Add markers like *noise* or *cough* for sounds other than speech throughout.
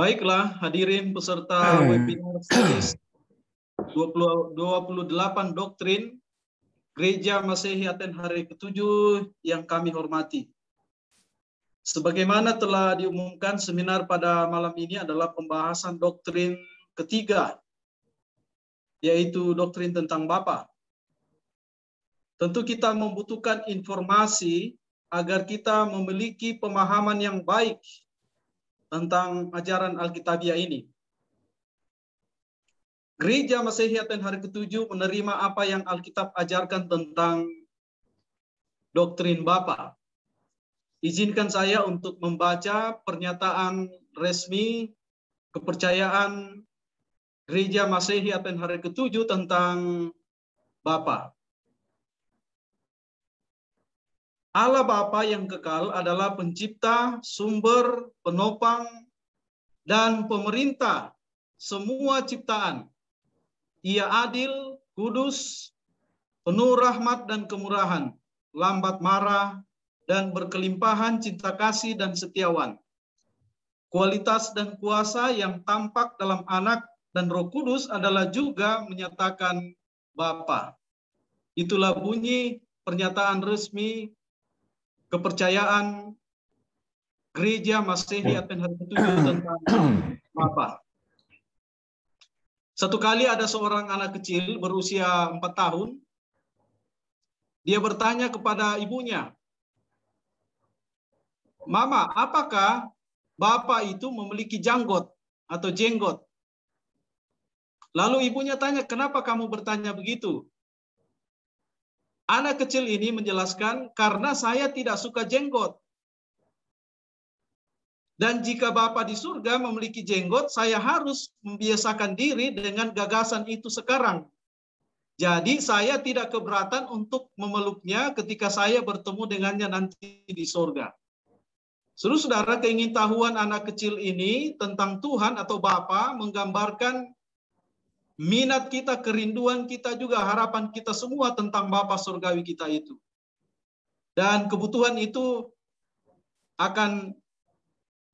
Baiklah, hadirin peserta hmm. webinar series 28 doktrin Gereja Masehi Aten hari ketujuh yang kami hormati. Sebagaimana telah diumumkan, seminar pada malam ini adalah pembahasan doktrin ketiga, yaitu doktrin tentang Bapa. Tentu kita membutuhkan informasi agar kita memiliki pemahaman yang baik tentang ajaran Alkitabiah ini. Gereja Masehi Aten hari ketujuh menerima apa yang Alkitab ajarkan tentang doktrin Bapa. Izinkan saya untuk membaca pernyataan resmi kepercayaan Gereja Masehi Aten hari ketujuh tentang Bapak. Allah Bapa yang kekal adalah pencipta, sumber, penopang, dan pemerintah semua ciptaan. Ia adil, kudus, penuh rahmat dan kemurahan, lambat marah, dan berkelimpahan cinta kasih dan setiawan. Kualitas dan kuasa yang tampak dalam anak dan roh kudus adalah juga menyatakan Bapa. Itulah bunyi pernyataan resmi kepercayaan gereja Masehi ya. Advent hari ketujuh tentang *clears throat* apa. Satu kali ada seorang anak kecil berusia empat tahun. Dia bertanya kepada ibunya, Mama, apakah Bapak itu memiliki janggot atau jenggot? Lalu ibunya tanya, kenapa kamu bertanya begitu? Anak kecil ini menjelaskan, karena saya tidak suka jenggot. Dan jika Bapak di surga memiliki jenggot, saya harus membiasakan diri dengan gagasan itu sekarang. Jadi saya tidak keberatan untuk memeluknya ketika saya bertemu dengannya nanti di surga. Seluruh saudara keingin tahuan anak kecil ini tentang Tuhan atau Bapa menggambarkan minat kita, kerinduan kita juga, harapan kita semua tentang Bapa surgawi kita itu. Dan kebutuhan itu akan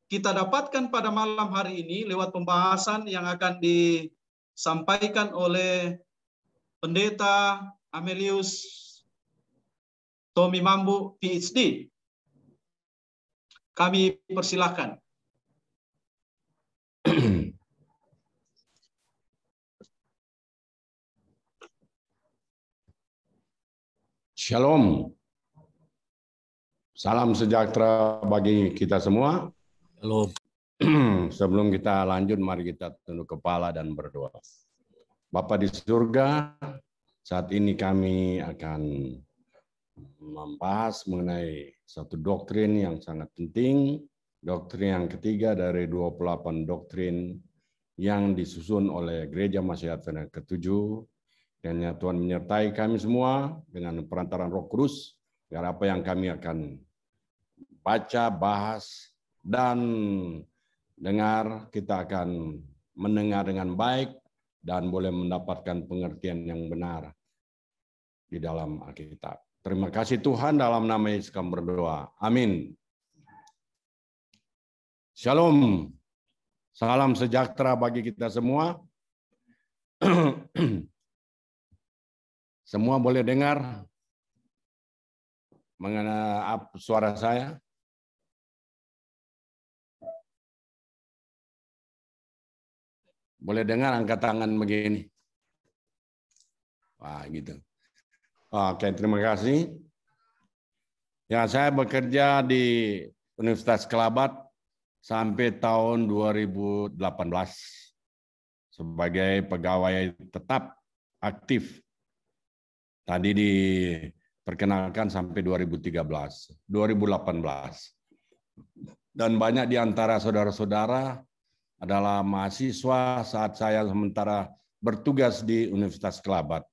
kita dapatkan pada malam hari ini lewat pembahasan yang akan disampaikan oleh Pendeta Amelius Tommy Mambu, PhD. Kami persilahkan. Shalom. Salam sejahtera bagi kita semua. Halo. *clears throat* Sebelum kita lanjut, mari kita tunduk kepala dan berdoa. Bapa di surga, saat ini kami akan membahas mengenai satu doktrin yang sangat penting, doktrin yang ketiga dari 28 doktrin yang disusun oleh Gereja Masyarakat Ketujuh Kiranya Tuhan menyertai kami semua dengan perantaran roh kudus, agar apa yang kami akan baca, bahas, dan dengar, kita akan mendengar dengan baik dan boleh mendapatkan pengertian yang benar di dalam Alkitab. Terima kasih Tuhan dalam nama Yesus kami berdoa. Amin. Shalom. Salam sejahtera bagi kita semua. *clears throat* Semua boleh dengar mengenai suara saya? Boleh dengar angkat tangan begini. Wah, gitu. Oke, terima kasih. Ya, saya bekerja di Universitas Kelabat sampai tahun 2018 sebagai pegawai tetap aktif Tadi diperkenalkan sampai 2013, 2018. Dan banyak di antara saudara-saudara adalah mahasiswa saat saya sementara bertugas di Universitas Kelabat.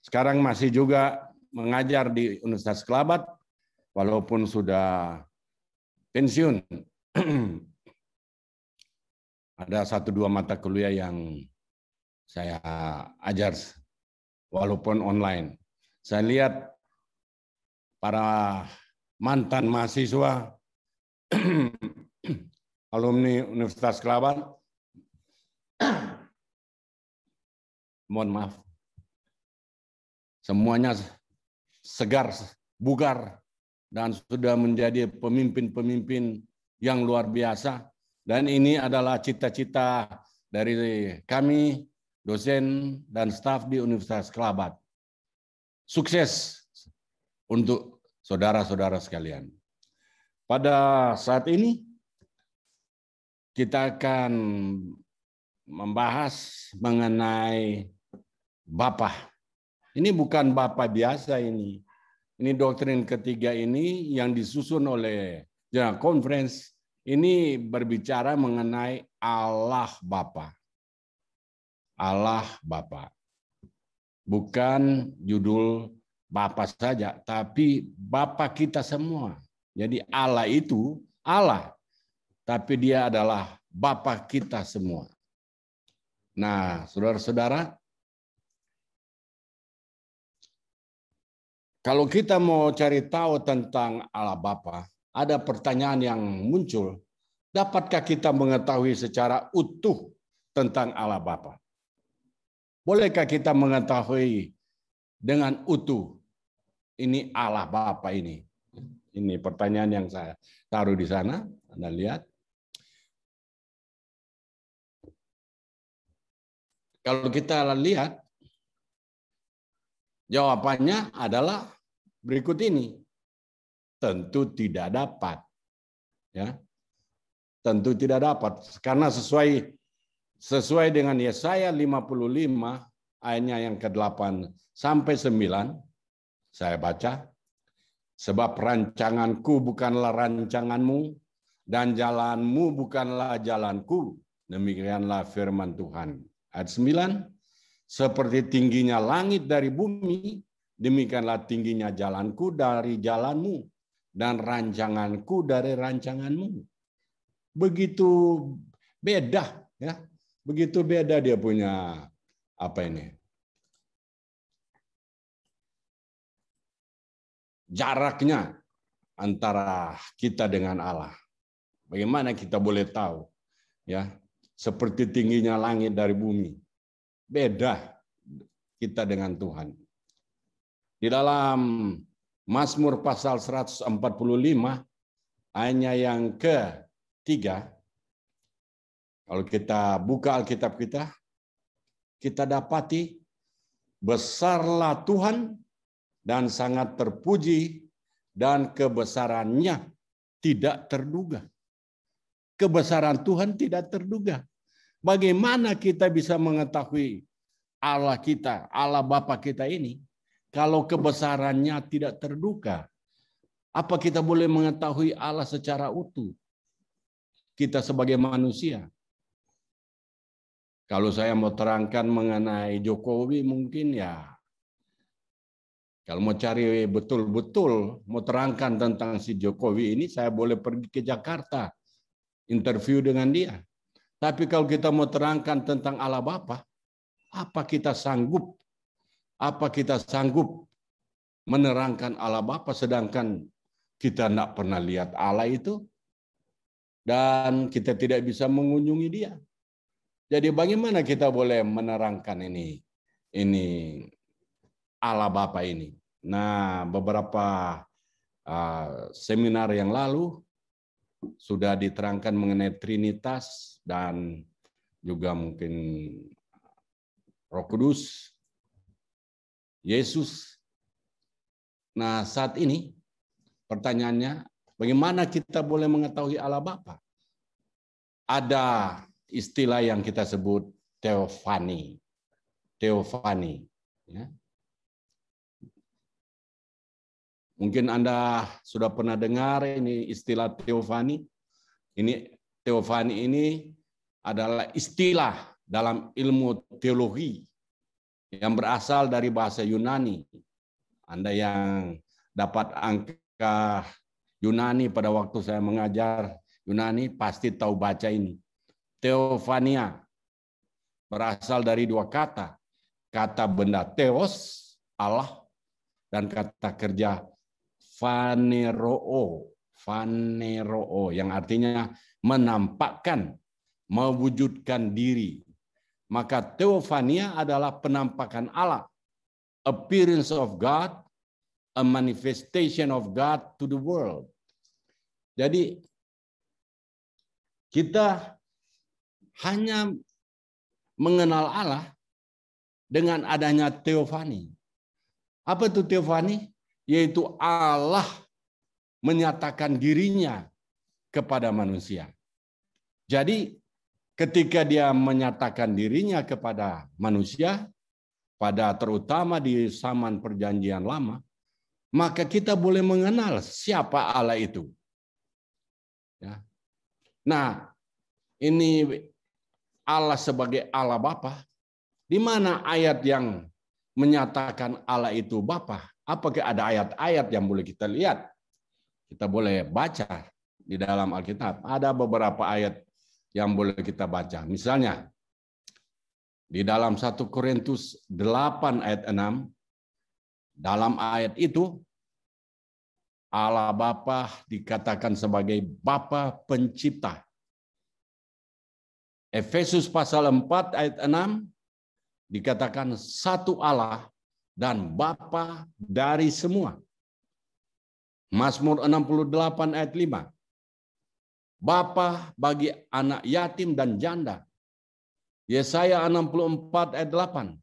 Sekarang masih juga mengajar di Universitas Kelabat, walaupun sudah pensiun. *clears throat* Ada satu dua mata kuliah yang saya ajar walaupun online. Saya lihat para mantan mahasiswa *clears throat* alumni Universitas Kelabat *clears throat* mohon maaf semuanya segar bugar dan sudah menjadi pemimpin-pemimpin yang luar biasa dan ini adalah cita-cita dari kami dosen dan staf di Universitas Kelabat. Sukses untuk saudara-saudara sekalian. Pada saat ini kita akan membahas mengenai Bapak. Ini bukan Bapak biasa ini. Ini doktrin ketiga ini yang disusun oleh General Conference ini berbicara mengenai Allah Bapak. Allah Bapa. Bukan judul Bapa saja, tapi Bapa kita semua. Jadi Allah itu Allah, tapi dia adalah Bapa kita semua. Nah, saudara-saudara, kalau kita mau cari tahu tentang Allah Bapa, ada pertanyaan yang muncul, dapatkah kita mengetahui secara utuh tentang Allah Bapa? Bolehkah kita mengetahui dengan utuh ini Allah Bapa ini? Ini pertanyaan yang saya taruh di sana. Anda lihat. Kalau kita lihat, jawabannya adalah berikut ini. Tentu tidak dapat. ya Tentu tidak dapat. Karena sesuai Sesuai dengan Yesaya 55 ayatnya yang ke-8 sampai 9 saya baca sebab rancanganku bukanlah rancanganmu dan jalanmu bukanlah jalanku demikianlah firman Tuhan ayat 9 seperti tingginya langit dari bumi demikianlah tingginya jalanku dari jalanmu dan rancanganku dari rancanganmu begitu beda ya Begitu beda dia punya apa ini? Jaraknya antara kita dengan Allah. Bagaimana kita boleh tahu? Ya, seperti tingginya langit dari bumi. Beda kita dengan Tuhan. Di dalam Mazmur pasal 145 hanya yang ketiga kalau kita buka Alkitab kita, kita dapati besarlah Tuhan dan sangat terpuji dan kebesarannya tidak terduga. Kebesaran Tuhan tidak terduga. Bagaimana kita bisa mengetahui Allah kita, Allah Bapa kita ini kalau kebesarannya tidak terduga? Apa kita boleh mengetahui Allah secara utuh? Kita sebagai manusia kalau saya mau terangkan mengenai Jokowi mungkin ya kalau mau cari betul-betul mau terangkan tentang si Jokowi ini saya boleh pergi ke Jakarta interview dengan dia. Tapi kalau kita mau terangkan tentang Allah Bapa, apa kita sanggup? Apa kita sanggup menerangkan Allah Bapa sedangkan kita tidak pernah lihat Allah itu dan kita tidak bisa mengunjungi dia. Jadi bagaimana kita boleh menerangkan ini ini ala Bapak ini? Nah, beberapa uh, seminar yang lalu sudah diterangkan mengenai Trinitas dan juga mungkin Roh Kudus, Yesus. Nah, saat ini pertanyaannya, bagaimana kita boleh mengetahui Allah Bapa? Ada istilah yang kita sebut teofani. Teofani. Ya. Mungkin Anda sudah pernah dengar ini istilah teofani. Ini teofani ini adalah istilah dalam ilmu teologi yang berasal dari bahasa Yunani. Anda yang dapat angka Yunani pada waktu saya mengajar Yunani pasti tahu baca ini teofania, berasal dari dua kata. Kata benda teos, Allah, dan kata kerja faneroo, faneroo, yang artinya menampakkan, mewujudkan diri. Maka teofania adalah penampakan Allah, appearance of God, a manifestation of God to the world. Jadi kita hanya mengenal Allah dengan adanya teofani. Apa itu teofani? Yaitu Allah menyatakan dirinya kepada manusia. Jadi ketika dia menyatakan dirinya kepada manusia, pada terutama di zaman perjanjian lama, maka kita boleh mengenal siapa Allah itu. Ya. Nah, ini Allah sebagai Allah Bapa? Di mana ayat yang menyatakan Allah itu Bapa? Apakah ada ayat-ayat yang boleh kita lihat? Kita boleh baca di dalam Alkitab. Ada beberapa ayat yang boleh kita baca. Misalnya, di dalam 1 Korintus 8 ayat 6, dalam ayat itu, Allah Bapa dikatakan sebagai Bapa Pencipta. Efesus pasal 4 ayat 6 dikatakan satu Allah dan Bapa dari semua. Mazmur 68 ayat 5. Bapa bagi anak yatim dan janda. Yesaya 64 ayat 8.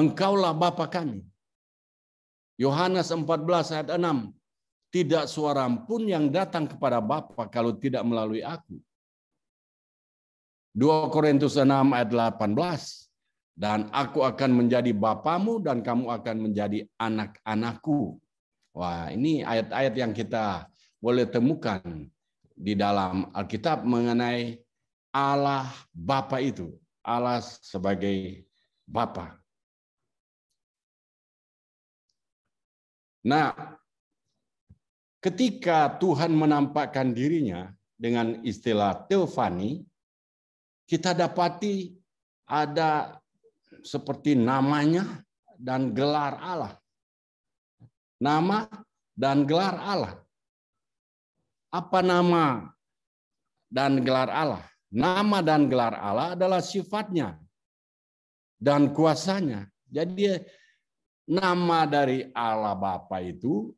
Engkaulah Bapa kami. Yohanes 14 ayat 6. Tidak suara pun yang datang kepada Bapa kalau tidak melalui aku. 2 Korintus 6 ayat 18. Dan aku akan menjadi bapamu dan kamu akan menjadi anak-anakku. Wah, ini ayat-ayat yang kita boleh temukan di dalam Alkitab mengenai Allah Bapa itu. Allah sebagai Bapa. Nah, ketika Tuhan menampakkan dirinya dengan istilah teofani, kita dapati ada seperti namanya dan gelar Allah. Nama dan gelar Allah. Apa nama dan gelar Allah? Nama dan gelar Allah adalah sifatnya dan kuasanya. Jadi nama dari Allah Bapa itu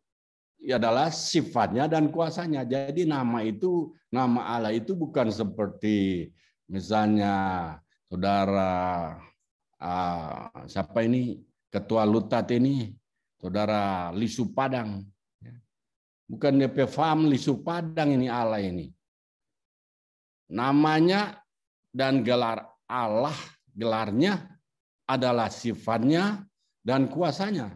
adalah sifatnya dan kuasanya. Jadi nama itu nama Allah itu bukan seperti misalnya saudara uh, siapa ini ketua Lutat ini saudara Lisu Padang ya. bukan DP Fam Lisu Padang ini Allah ini namanya dan gelar Allah gelarnya adalah sifatnya dan kuasanya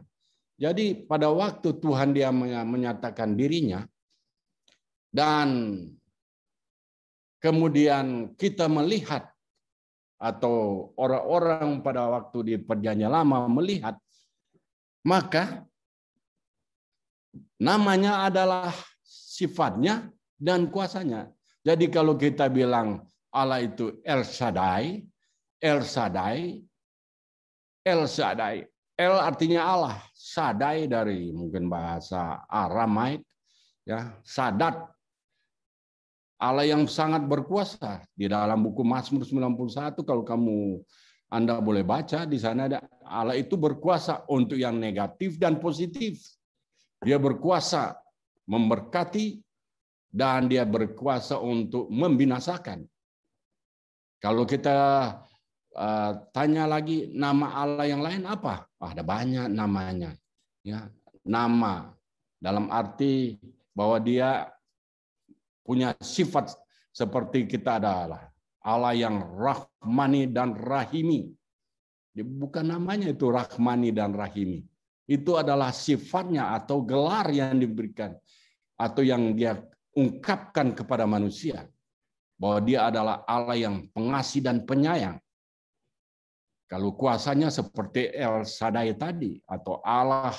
jadi pada waktu Tuhan dia menyatakan dirinya dan kemudian kita melihat atau orang-orang pada waktu di perjanjian lama melihat, maka namanya adalah sifatnya dan kuasanya. Jadi kalau kita bilang Allah itu El Shaddai, El Shaddai, El Shaddai. El artinya Allah, Shaddai dari mungkin bahasa Aramait, ya Sadat Allah yang sangat berkuasa di dalam buku Mazmur 91 kalau kamu Anda boleh baca di sana ada Allah itu berkuasa untuk yang negatif dan positif. Dia berkuasa memberkati dan dia berkuasa untuk membinasakan. Kalau kita eh, tanya lagi nama Allah yang lain apa? Ah, ada banyak namanya. Ya, nama dalam arti bahwa dia punya sifat seperti kita adalah Allah yang rahmani dan rahimi. Bukan namanya itu rahmani dan rahimi. Itu adalah sifatnya atau gelar yang diberikan atau yang dia ungkapkan kepada manusia bahwa dia adalah Allah yang pengasih dan penyayang. Kalau kuasanya seperti El Sadai tadi atau Allah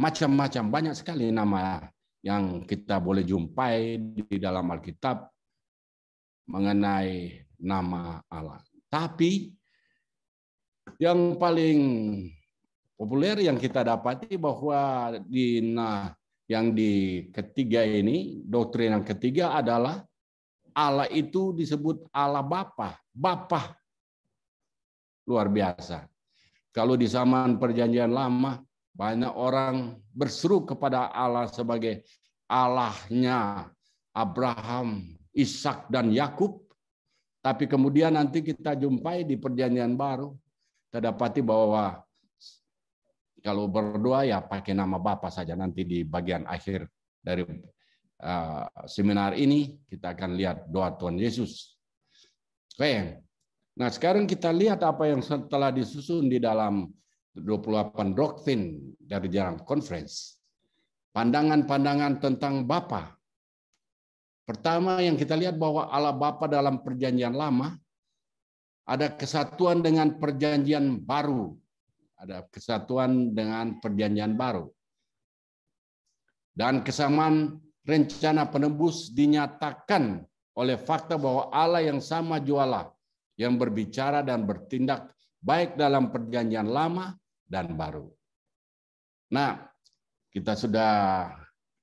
macam-macam banyak sekali nama yang kita boleh jumpai di dalam Alkitab mengenai nama Allah. Tapi yang paling populer yang kita dapati bahwa di nah yang di ketiga ini doktrin yang ketiga adalah Allah itu disebut Allah Bapa, Bapa. Luar biasa. Kalau di zaman perjanjian lama banyak orang berseru kepada Allah sebagai Allahnya Abraham, Ishak dan Yakub. Tapi kemudian nanti kita jumpai di perjanjian baru, terdapati bahwa kalau berdoa ya pakai nama Bapa saja nanti di bagian akhir dari uh, seminar ini kita akan lihat doa Tuhan Yesus. Oke. Nah, sekarang kita lihat apa yang telah disusun di dalam 28 doktrin dari dalam conference. Pandangan-pandangan tentang Bapa. Pertama yang kita lihat bahwa Allah Bapa dalam perjanjian lama ada kesatuan dengan perjanjian baru. Ada kesatuan dengan perjanjian baru. Dan kesamaan rencana penebus dinyatakan oleh fakta bahwa Allah yang sama jualah yang berbicara dan bertindak baik dalam perjanjian lama dan baru. Nah, kita sudah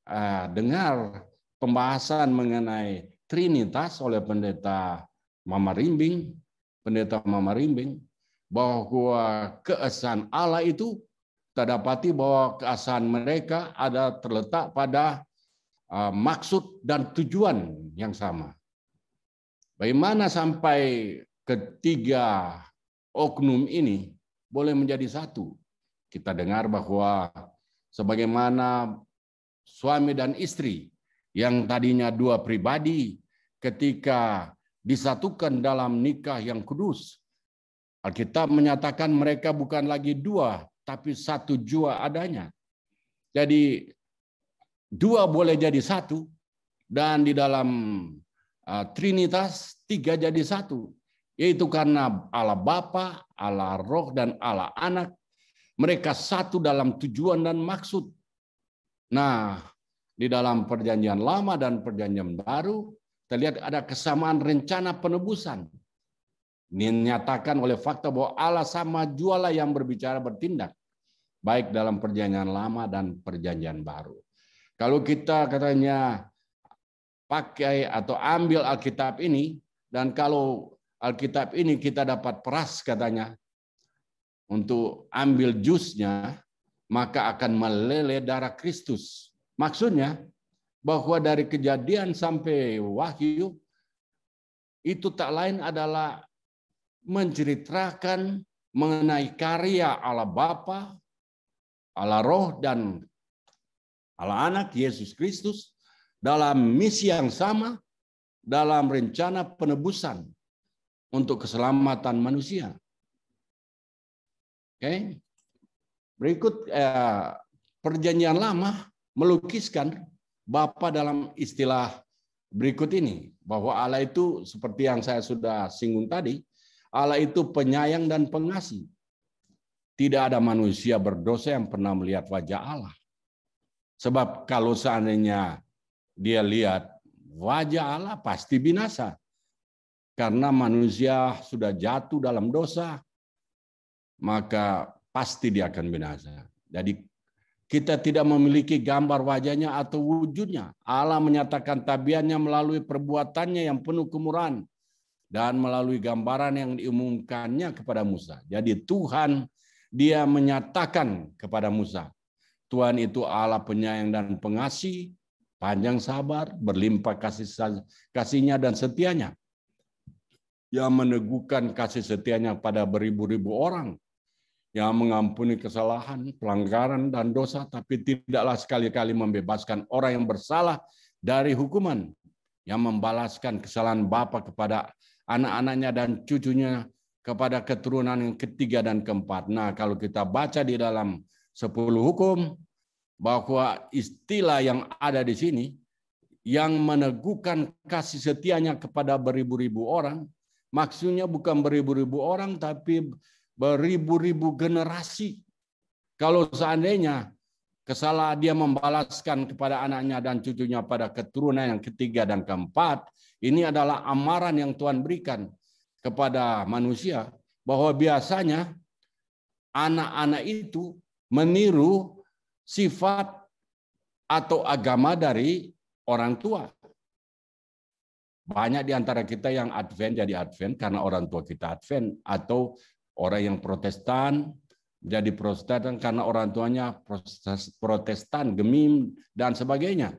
uh, dengar pembahasan mengenai Trinitas oleh Pendeta Mama Rimbing, Pendeta Mama Rimbing, bahwa keesan Allah itu terdapati bahwa keesan mereka ada terletak pada uh, maksud dan tujuan yang sama. Bagaimana sampai ketiga oknum ini boleh menjadi satu. Kita dengar bahwa sebagaimana suami dan istri yang tadinya dua pribadi ketika disatukan dalam nikah yang kudus. Alkitab menyatakan mereka bukan lagi dua, tapi satu jua adanya. Jadi dua boleh jadi satu, dan di dalam uh, Trinitas tiga jadi satu yaitu karena Allah Bapa, Allah Roh dan Allah Anak mereka satu dalam tujuan dan maksud. Nah, di dalam perjanjian lama dan perjanjian baru terlihat ada kesamaan rencana penebusan. Dinyatakan oleh fakta bahwa Allah sama jualah yang berbicara bertindak baik dalam perjanjian lama dan perjanjian baru. Kalau kita katanya pakai atau ambil Alkitab ini dan kalau Alkitab ini kita dapat peras katanya untuk ambil jusnya, maka akan meleleh darah Kristus. Maksudnya bahwa dari kejadian sampai wahyu itu tak lain adalah menceritakan mengenai karya Allah Bapa, Allah Roh dan Allah Anak Yesus Kristus dalam misi yang sama dalam rencana penebusan untuk keselamatan manusia. Oke. Okay? Berikut eh, perjanjian lama melukiskan Bapa dalam istilah berikut ini bahwa Allah itu seperti yang saya sudah singgung tadi, Allah itu penyayang dan pengasih. Tidak ada manusia berdosa yang pernah melihat wajah Allah. Sebab kalau seandainya dia lihat wajah Allah pasti binasa karena manusia sudah jatuh dalam dosa, maka pasti dia akan binasa. Jadi kita tidak memiliki gambar wajahnya atau wujudnya. Allah menyatakan tabiatnya melalui perbuatannya yang penuh kemurahan dan melalui gambaran yang diumumkannya kepada Musa. Jadi Tuhan dia menyatakan kepada Musa, Tuhan itu Allah penyayang dan pengasih, panjang sabar, berlimpah kasih kasihnya dan setianya yang meneguhkan kasih setianya pada beribu-ribu orang, yang mengampuni kesalahan, pelanggaran, dan dosa, tapi tidaklah sekali-kali membebaskan orang yang bersalah dari hukuman, yang membalaskan kesalahan Bapa kepada anak-anaknya dan cucunya kepada keturunan yang ketiga dan keempat. Nah, kalau kita baca di dalam sepuluh hukum, bahwa istilah yang ada di sini, yang meneguhkan kasih setianya kepada beribu-ribu orang, Maksudnya bukan beribu-ribu orang, tapi beribu-ribu generasi. Kalau seandainya kesalahan dia membalaskan kepada anaknya dan cucunya pada keturunan yang ketiga dan keempat, ini adalah amaran yang Tuhan berikan kepada manusia bahwa biasanya anak-anak itu meniru sifat atau agama dari orang tua. Banyak di antara kita yang Advent jadi Advent karena orang tua kita Advent atau orang yang Protestan jadi Protestan karena orang tuanya Protestan, Gemim dan sebagainya.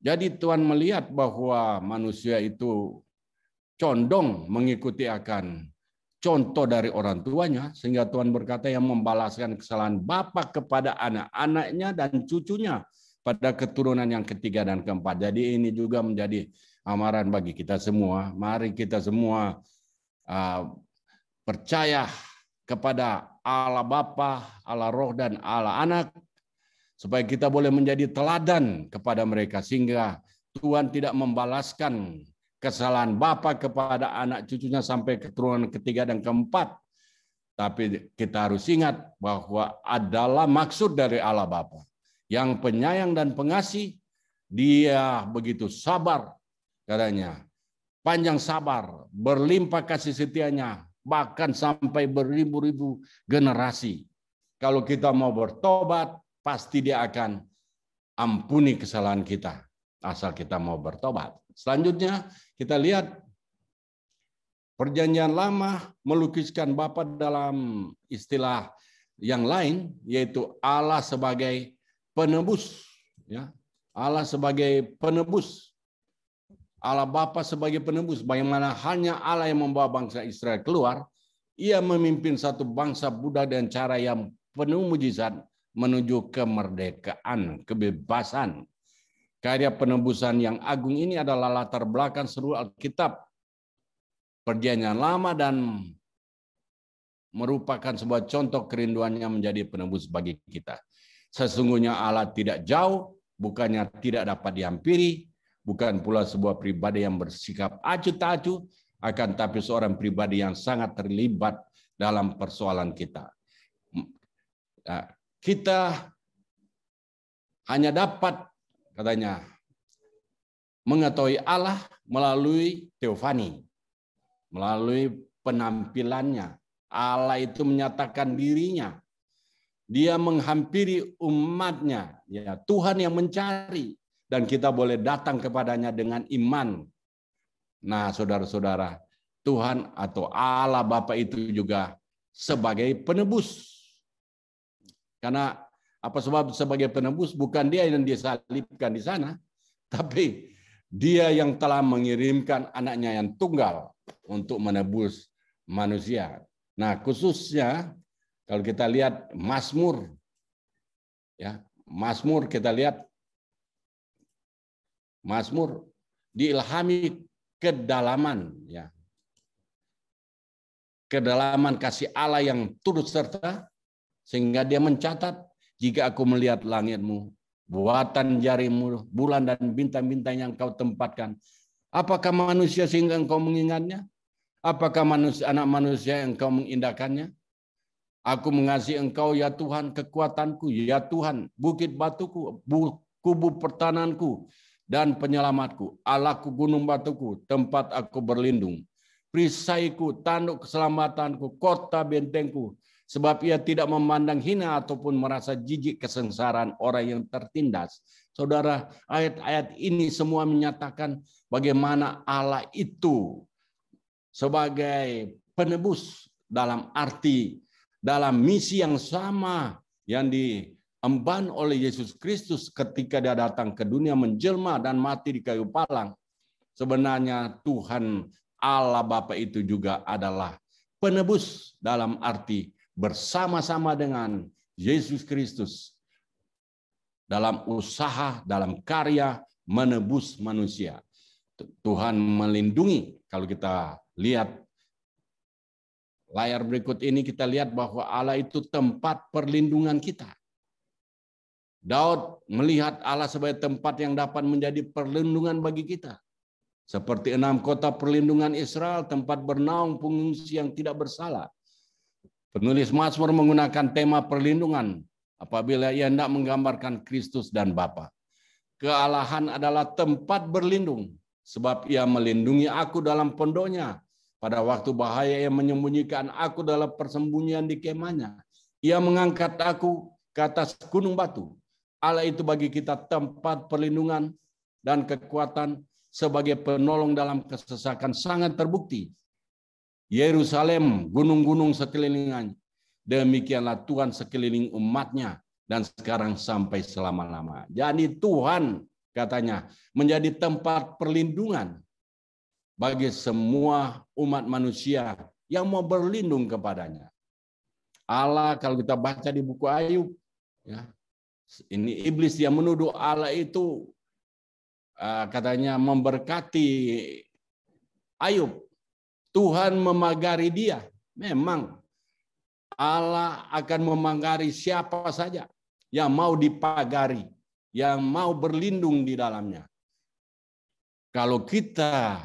Jadi Tuhan melihat bahwa manusia itu condong mengikuti akan contoh dari orang tuanya sehingga Tuhan berkata yang membalaskan kesalahan bapak kepada anak-anaknya dan cucunya pada keturunan yang ketiga dan keempat. Jadi ini juga menjadi amaran bagi kita semua. Mari kita semua uh, percaya kepada Allah Bapa, Allah Roh dan Allah Anak supaya kita boleh menjadi teladan kepada mereka sehingga Tuhan tidak membalaskan kesalahan Bapa kepada anak cucunya sampai keturunan ketiga dan keempat. Tapi kita harus ingat bahwa adalah maksud dari Allah Bapa yang penyayang dan pengasih, dia begitu sabar katanya. Panjang sabar, berlimpah kasih setianya, bahkan sampai beribu-ribu generasi. Kalau kita mau bertobat, pasti dia akan ampuni kesalahan kita asal kita mau bertobat. Selanjutnya kita lihat Perjanjian Lama melukiskan Bapak dalam istilah yang lain yaitu Allah sebagai penebus ya. Allah sebagai penebus. Allah Bapa sebagai penebus. Bagaimana hanya Allah yang membawa bangsa Israel keluar, ia memimpin satu bangsa budak dan cara yang penuh mujizat menuju kemerdekaan, kebebasan. Karya penebusan yang agung ini adalah latar belakang seluruh Alkitab. Perjanjian lama dan merupakan sebuah contoh kerinduannya menjadi penebus bagi kita. Sesungguhnya Allah tidak jauh, bukannya tidak dapat dihampiri, bukan pula sebuah pribadi yang bersikap acuh-acuh, akan tapi seorang pribadi yang sangat terlibat dalam persoalan kita. Nah, kita hanya dapat, katanya, mengetahui Allah melalui teofani, melalui penampilannya. Allah itu menyatakan dirinya dia menghampiri umatnya. Ya, Tuhan yang mencari. Dan kita boleh datang kepadanya dengan iman. Nah, saudara-saudara, Tuhan atau Allah Bapa itu juga sebagai penebus. Karena apa sebab sebagai penebus bukan dia yang disalibkan di sana, tapi dia yang telah mengirimkan anaknya yang tunggal untuk menebus manusia. Nah, khususnya kalau kita lihat Mazmur, ya Mazmur kita lihat Mazmur diilhami kedalaman, ya kedalaman kasih Allah yang turut serta sehingga dia mencatat jika aku melihat langitmu buatan jarimu, bulan dan bintang-bintang yang kau tempatkan. Apakah manusia sehingga engkau mengingatnya? Apakah manusia, anak manusia yang engkau mengindahkannya? Aku mengasihi engkau ya Tuhan, kekuatanku ya Tuhan, bukit batuku, kubu pertahananku dan penyelamatku. Allahku gunung batuku, tempat aku berlindung. Perisaiku, tanduk keselamatanku, kota bentengku. Sebab ia tidak memandang hina ataupun merasa jijik kesengsaraan orang yang tertindas. Saudara, ayat-ayat ini semua menyatakan bagaimana Allah itu sebagai penebus dalam arti dalam misi yang sama yang diemban oleh Yesus Kristus ketika dia datang ke dunia menjelma dan mati di kayu palang. Sebenarnya Tuhan Allah Bapa itu juga adalah penebus dalam arti bersama-sama dengan Yesus Kristus dalam usaha, dalam karya menebus manusia. Tuhan melindungi kalau kita lihat layar berikut ini kita lihat bahwa Allah itu tempat perlindungan kita. Daud melihat Allah sebagai tempat yang dapat menjadi perlindungan bagi kita. Seperti enam kota perlindungan Israel, tempat bernaung pengungsi yang tidak bersalah. Penulis Mazmur menggunakan tema perlindungan apabila ia hendak menggambarkan Kristus dan Bapa. Kealahan adalah tempat berlindung, sebab ia melindungi aku dalam pondonya pada waktu bahaya ia menyembunyikan aku dalam persembunyian di kemahnya. Ia mengangkat aku ke atas gunung batu. Allah itu bagi kita tempat perlindungan dan kekuatan sebagai penolong dalam kesesakan sangat terbukti. Yerusalem, gunung-gunung sekelilingannya. Demikianlah Tuhan sekeliling umatnya dan sekarang sampai selama-lama. Jadi Tuhan katanya menjadi tempat perlindungan bagi semua umat manusia yang mau berlindung kepadanya. Allah kalau kita baca di buku Ayub, ya, ini iblis yang menuduh Allah itu ah, katanya memberkati Ayub. Tuhan memagari dia. Memang Allah akan memagari siapa saja yang mau dipagari, yang mau berlindung di dalamnya. Kalau kita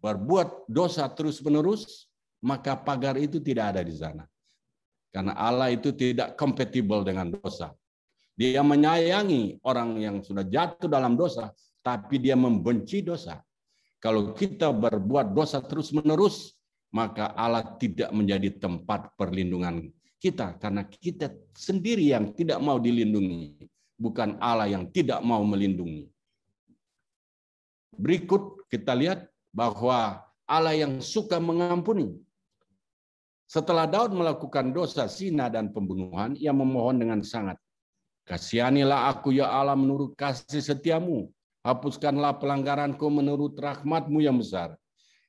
berbuat dosa terus-menerus, maka pagar itu tidak ada di sana. Karena Allah itu tidak kompatibel dengan dosa. Dia menyayangi orang yang sudah jatuh dalam dosa, tapi dia membenci dosa. Kalau kita berbuat dosa terus-menerus, maka Allah tidak menjadi tempat perlindungan kita karena kita sendiri yang tidak mau dilindungi, bukan Allah yang tidak mau melindungi. Berikut kita lihat bahwa Allah yang suka mengampuni. Setelah Daud melakukan dosa sina dan pembunuhan, ia memohon dengan sangat, Kasihanilah aku ya Allah menurut kasih setiamu. Hapuskanlah pelanggaranku menurut rahmatmu yang besar.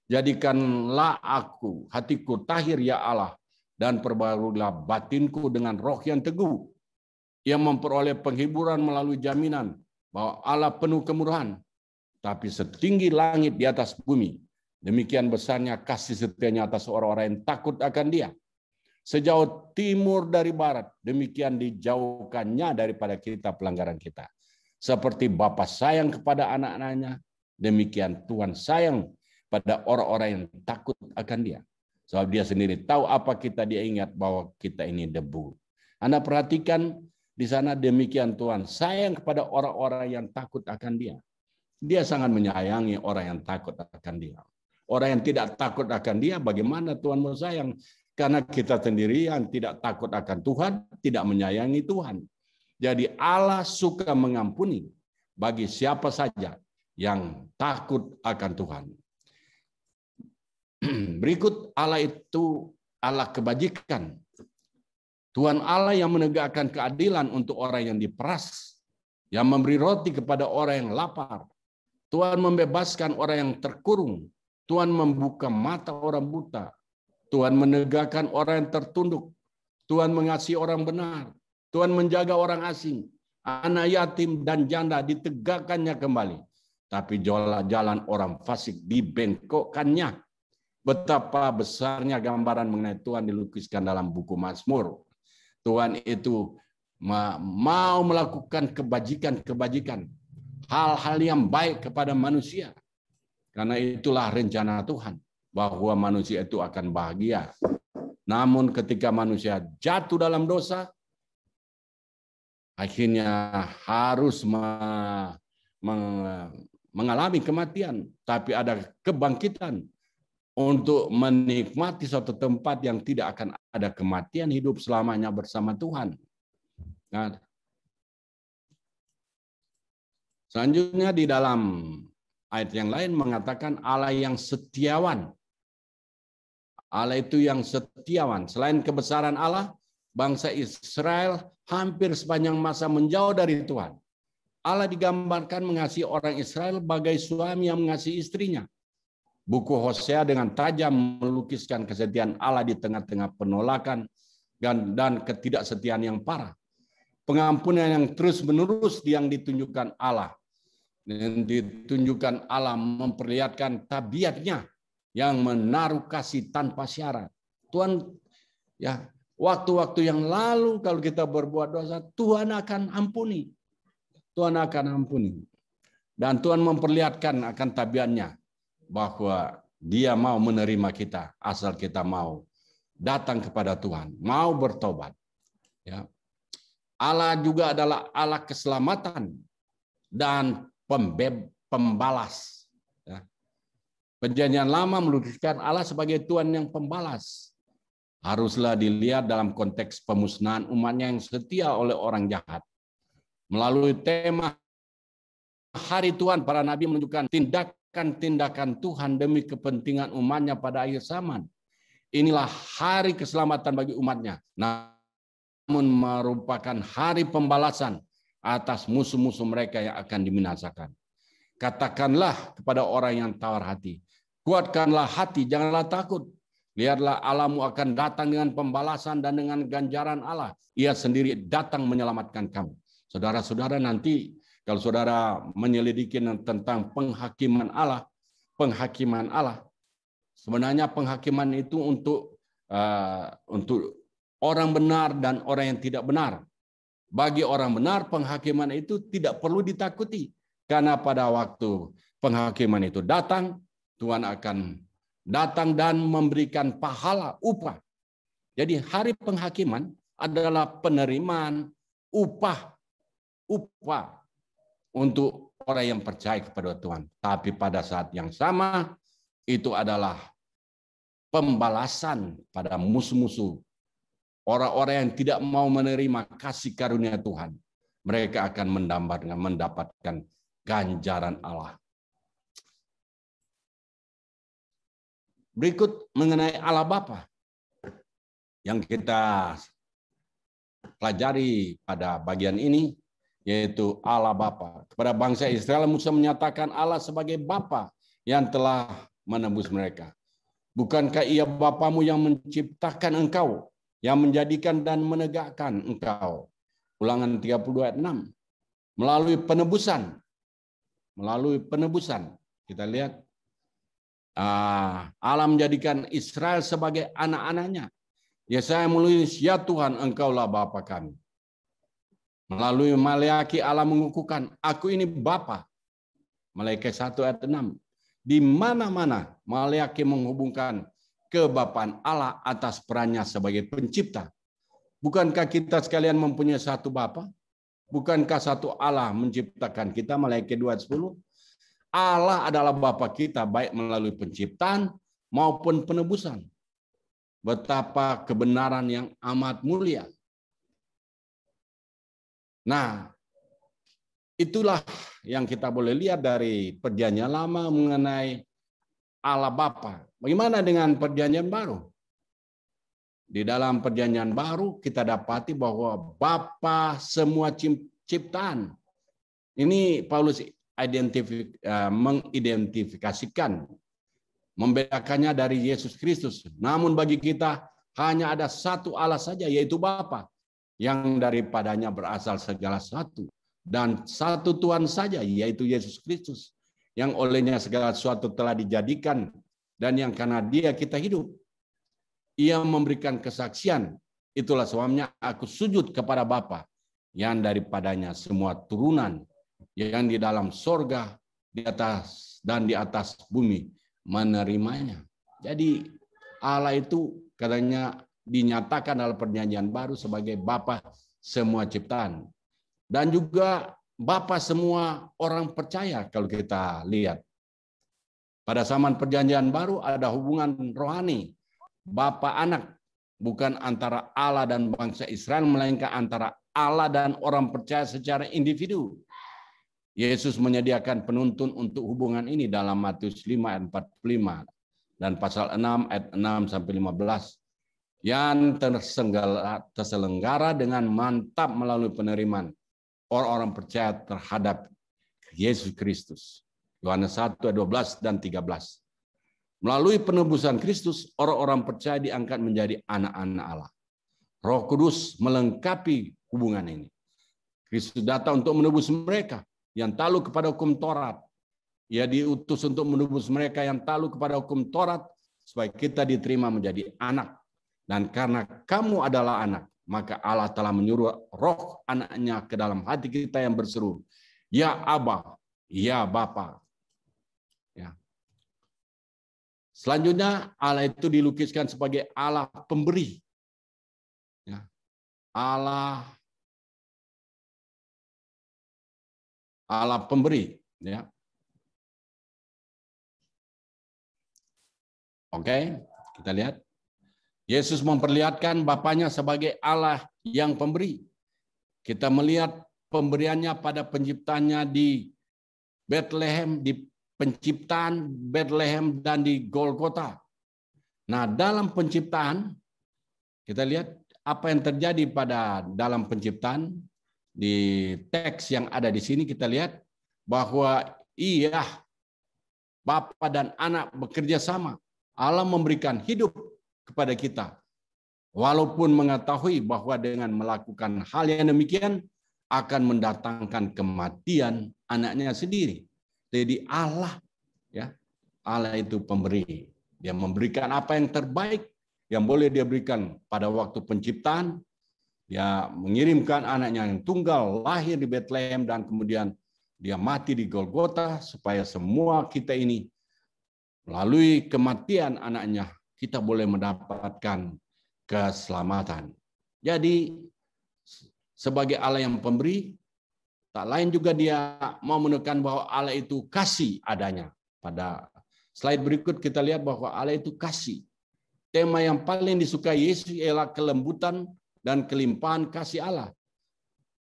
Jadikanlah aku, hatiku tahir ya Allah. Dan perbarulah batinku dengan roh yang teguh. Ia memperoleh penghiburan melalui jaminan bahwa Allah penuh kemurahan tapi setinggi langit di atas bumi. Demikian besarnya kasih setianya atas orang-orang yang takut akan dia. Sejauh timur dari barat, demikian dijauhkannya daripada kita pelanggaran kita. Seperti Bapak sayang kepada anak-anaknya, demikian Tuhan sayang pada orang-orang yang takut akan dia. Sebab dia sendiri tahu apa kita dia ingat bahwa kita ini debu. Anda perhatikan di sana demikian Tuhan sayang kepada orang-orang yang takut akan dia. Dia sangat menyayangi orang yang takut akan dia. Orang yang tidak takut akan dia, bagaimana Tuhan mau sayang? Karena kita sendiri yang tidak takut akan Tuhan, tidak menyayangi Tuhan. Jadi Allah suka mengampuni bagi siapa saja yang takut akan Tuhan. *clears throat* Berikut Allah itu Allah kebajikan. Tuhan Allah yang menegakkan keadilan untuk orang yang diperas, yang memberi roti kepada orang yang lapar, Tuhan membebaskan orang yang terkurung. Tuhan membuka mata orang buta. Tuhan menegakkan orang yang tertunduk. Tuhan mengasihi orang benar. Tuhan menjaga orang asing. Anak yatim dan janda ditegakkannya kembali. Tapi jalan orang fasik dibengkokkannya. Betapa besarnya gambaran mengenai Tuhan dilukiskan dalam buku Mazmur. Tuhan itu mau melakukan kebajikan-kebajikan hal-hal yang baik kepada manusia. Karena itulah rencana Tuhan bahwa manusia itu akan bahagia. Namun ketika manusia jatuh dalam dosa, akhirnya harus mengalami kematian, tapi ada kebangkitan untuk menikmati suatu tempat yang tidak akan ada kematian hidup selamanya bersama Tuhan. Nah, Selanjutnya di dalam ayat yang lain mengatakan Allah yang setiawan. Allah itu yang setiawan. Selain kebesaran Allah, bangsa Israel hampir sepanjang masa menjauh dari Tuhan. Allah digambarkan mengasihi orang Israel bagai suami yang mengasihi istrinya. Buku Hosea dengan tajam melukiskan kesetiaan Allah di tengah-tengah penolakan dan, dan ketidaksetiaan yang parah. Pengampunan yang terus-menerus yang ditunjukkan Allah dan ditunjukkan Allah memperlihatkan tabiatnya yang menaruh kasih tanpa syarat. Tuhan ya waktu-waktu yang lalu kalau kita berbuat dosa Tuhan akan ampuni. Tuhan akan ampuni. Dan Tuhan memperlihatkan akan tabiatnya bahwa dia mau menerima kita asal kita mau datang kepada Tuhan, mau bertobat. Ya. Allah juga adalah Allah keselamatan dan pembeb, pembalas. Ya. Perjanjian lama melukiskan Allah sebagai Tuhan yang pembalas. Haruslah dilihat dalam konteks pemusnahan umatnya yang setia oleh orang jahat. Melalui tema hari Tuhan, para nabi menunjukkan tindakan-tindakan Tuhan demi kepentingan umatnya pada akhir zaman. Inilah hari keselamatan bagi umatnya. Namun merupakan hari pembalasan atas musuh-musuh mereka yang akan diminasakan. Katakanlah kepada orang yang tawar hati, kuatkanlah hati, janganlah takut. Lihatlah Allahmu akan datang dengan pembalasan dan dengan ganjaran Allah. Ia sendiri datang menyelamatkan kamu. Saudara-saudara nanti kalau saudara menyelidiki tentang penghakiman Allah, penghakiman Allah, sebenarnya penghakiman itu untuk uh, untuk orang benar dan orang yang tidak benar. Bagi orang benar, penghakiman itu tidak perlu ditakuti. Karena pada waktu penghakiman itu datang, Tuhan akan datang dan memberikan pahala upah. Jadi hari penghakiman adalah penerimaan upah upah untuk orang yang percaya kepada Tuhan. Tapi pada saat yang sama itu adalah pembalasan pada musuh-musuh Orang-orang yang tidak mau menerima kasih karunia Tuhan, mereka akan mendapatkan, mendapatkan ganjaran Allah. Berikut mengenai Allah Bapa yang kita pelajari pada bagian ini yaitu Allah Bapa. Kepada bangsa Israel Musa menyatakan Allah sebagai Bapa yang telah menembus mereka. Bukankah ia Bapamu yang menciptakan engkau yang menjadikan dan menegakkan engkau. Ulangan 32 ayat 6. Melalui penebusan. Melalui penebusan. Kita lihat. Ah, Allah menjadikan Israel sebagai anak-anaknya. Yesaya menulis, Ya Tuhan, engkaulah Bapa kami. Melalui Maleaki Allah mengukuhkan, Aku ini Bapa. Malaikat 1 ayat 6. Di mana-mana Maleaki menghubungkan kebapaan Allah atas perannya sebagai pencipta. Bukankah kita sekalian mempunyai satu Bapa? Bukankah satu Allah menciptakan kita, Malaikat 210? Allah adalah Bapa kita baik melalui penciptaan maupun penebusan. Betapa kebenaran yang amat mulia. Nah, itulah yang kita boleh lihat dari perjanjian lama mengenai Allah Bapa. Bagaimana dengan perjanjian baru? Di dalam perjanjian baru kita dapati bahwa Bapa semua ciptaan. Ini Paulus eh, mengidentifikasikan, membedakannya dari Yesus Kristus. Namun bagi kita hanya ada satu Allah saja yaitu Bapa yang daripadanya berasal segala satu dan satu Tuhan saja yaitu Yesus Kristus yang olehnya segala sesuatu telah dijadikan dan yang karena dia kita hidup. Ia memberikan kesaksian, itulah sebabnya aku sujud kepada Bapa yang daripadanya semua turunan yang di dalam sorga, di atas dan di atas bumi menerimanya. Jadi Allah itu katanya dinyatakan dalam perjanjian baru sebagai Bapa semua ciptaan. Dan juga Bapak semua orang percaya kalau kita lihat. Pada zaman perjanjian baru ada hubungan rohani. Bapak anak bukan antara Allah dan bangsa Israel, melainkan antara Allah dan orang percaya secara individu. Yesus menyediakan penuntun untuk hubungan ini dalam Matius 5 ayat 45 dan pasal 6 ayat 6 sampai 15 yang terselenggara dengan mantap melalui penerimaan orang-orang percaya terhadap Yesus Kristus. Yohanes 1 ayat 12 dan 13. Melalui penebusan Kristus, orang-orang percaya diangkat menjadi anak-anak Allah. Roh Kudus melengkapi hubungan ini. Kristus datang untuk menebus mereka yang talu kepada hukum Taurat. Ia diutus untuk menebus mereka yang talu kepada hukum Taurat supaya kita diterima menjadi anak. Dan karena kamu adalah anak, maka Allah telah menyuruh roh anaknya ke dalam hati kita yang berseru, Ya Abah, Ya Bapa. Ya. Selanjutnya Allah itu dilukiskan sebagai Allah pemberi. Ya. Allah Allah pemberi, ya. Oke, kita lihat. Yesus memperlihatkan Bapaknya sebagai Allah yang pemberi. Kita melihat pemberiannya pada penciptanya di Bethlehem, di penciptaan Bethlehem dan di Golgota. Nah, dalam penciptaan kita lihat apa yang terjadi pada dalam penciptaan di teks yang ada di sini kita lihat bahwa iya Bapa dan anak bekerja sama. Allah memberikan hidup kepada kita. Walaupun mengetahui bahwa dengan melakukan hal yang demikian akan mendatangkan kematian anaknya sendiri. Jadi Allah ya, Allah itu pemberi. Dia memberikan apa yang terbaik yang boleh dia berikan pada waktu penciptaan. Dia mengirimkan anaknya yang tunggal lahir di Bethlehem dan kemudian dia mati di Golgota supaya semua kita ini melalui kematian anaknya kita boleh mendapatkan keselamatan. Jadi sebagai Allah yang pemberi, tak lain juga dia mau menekan bahwa Allah itu kasih adanya. Pada slide berikut kita lihat bahwa Allah itu kasih. Tema yang paling disukai Yesus ialah kelembutan dan kelimpahan kasih Allah.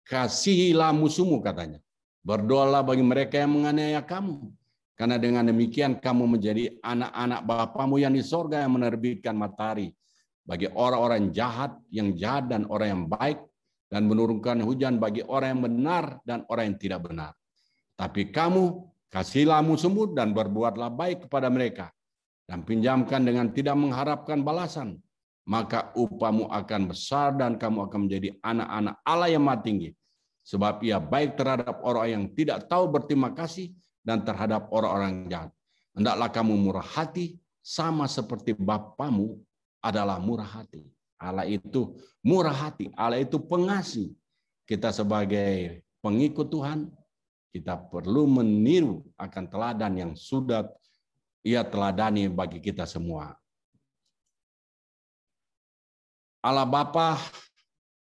Kasihilah musuhmu katanya. Berdoalah bagi mereka yang menganiaya kamu. Karena dengan demikian kamu menjadi anak-anak Bapamu yang di sorga yang menerbitkan matahari. Bagi orang-orang jahat yang jahat dan orang yang baik. Dan menurunkan hujan bagi orang yang benar dan orang yang tidak benar. Tapi kamu kasihlah musuhmu dan berbuatlah baik kepada mereka. Dan pinjamkan dengan tidak mengharapkan balasan. Maka upamu akan besar dan kamu akan menjadi anak-anak Allah yang mati tinggi. Sebab ia baik terhadap orang yang tidak tahu berterima kasih, dan terhadap orang-orang jahat. Hendaklah kamu murah hati sama seperti Bapamu adalah murah hati. Allah itu murah hati, Allah itu pengasih. Kita sebagai pengikut Tuhan, kita perlu meniru akan teladan yang sudah ia teladani bagi kita semua. Allah Bapa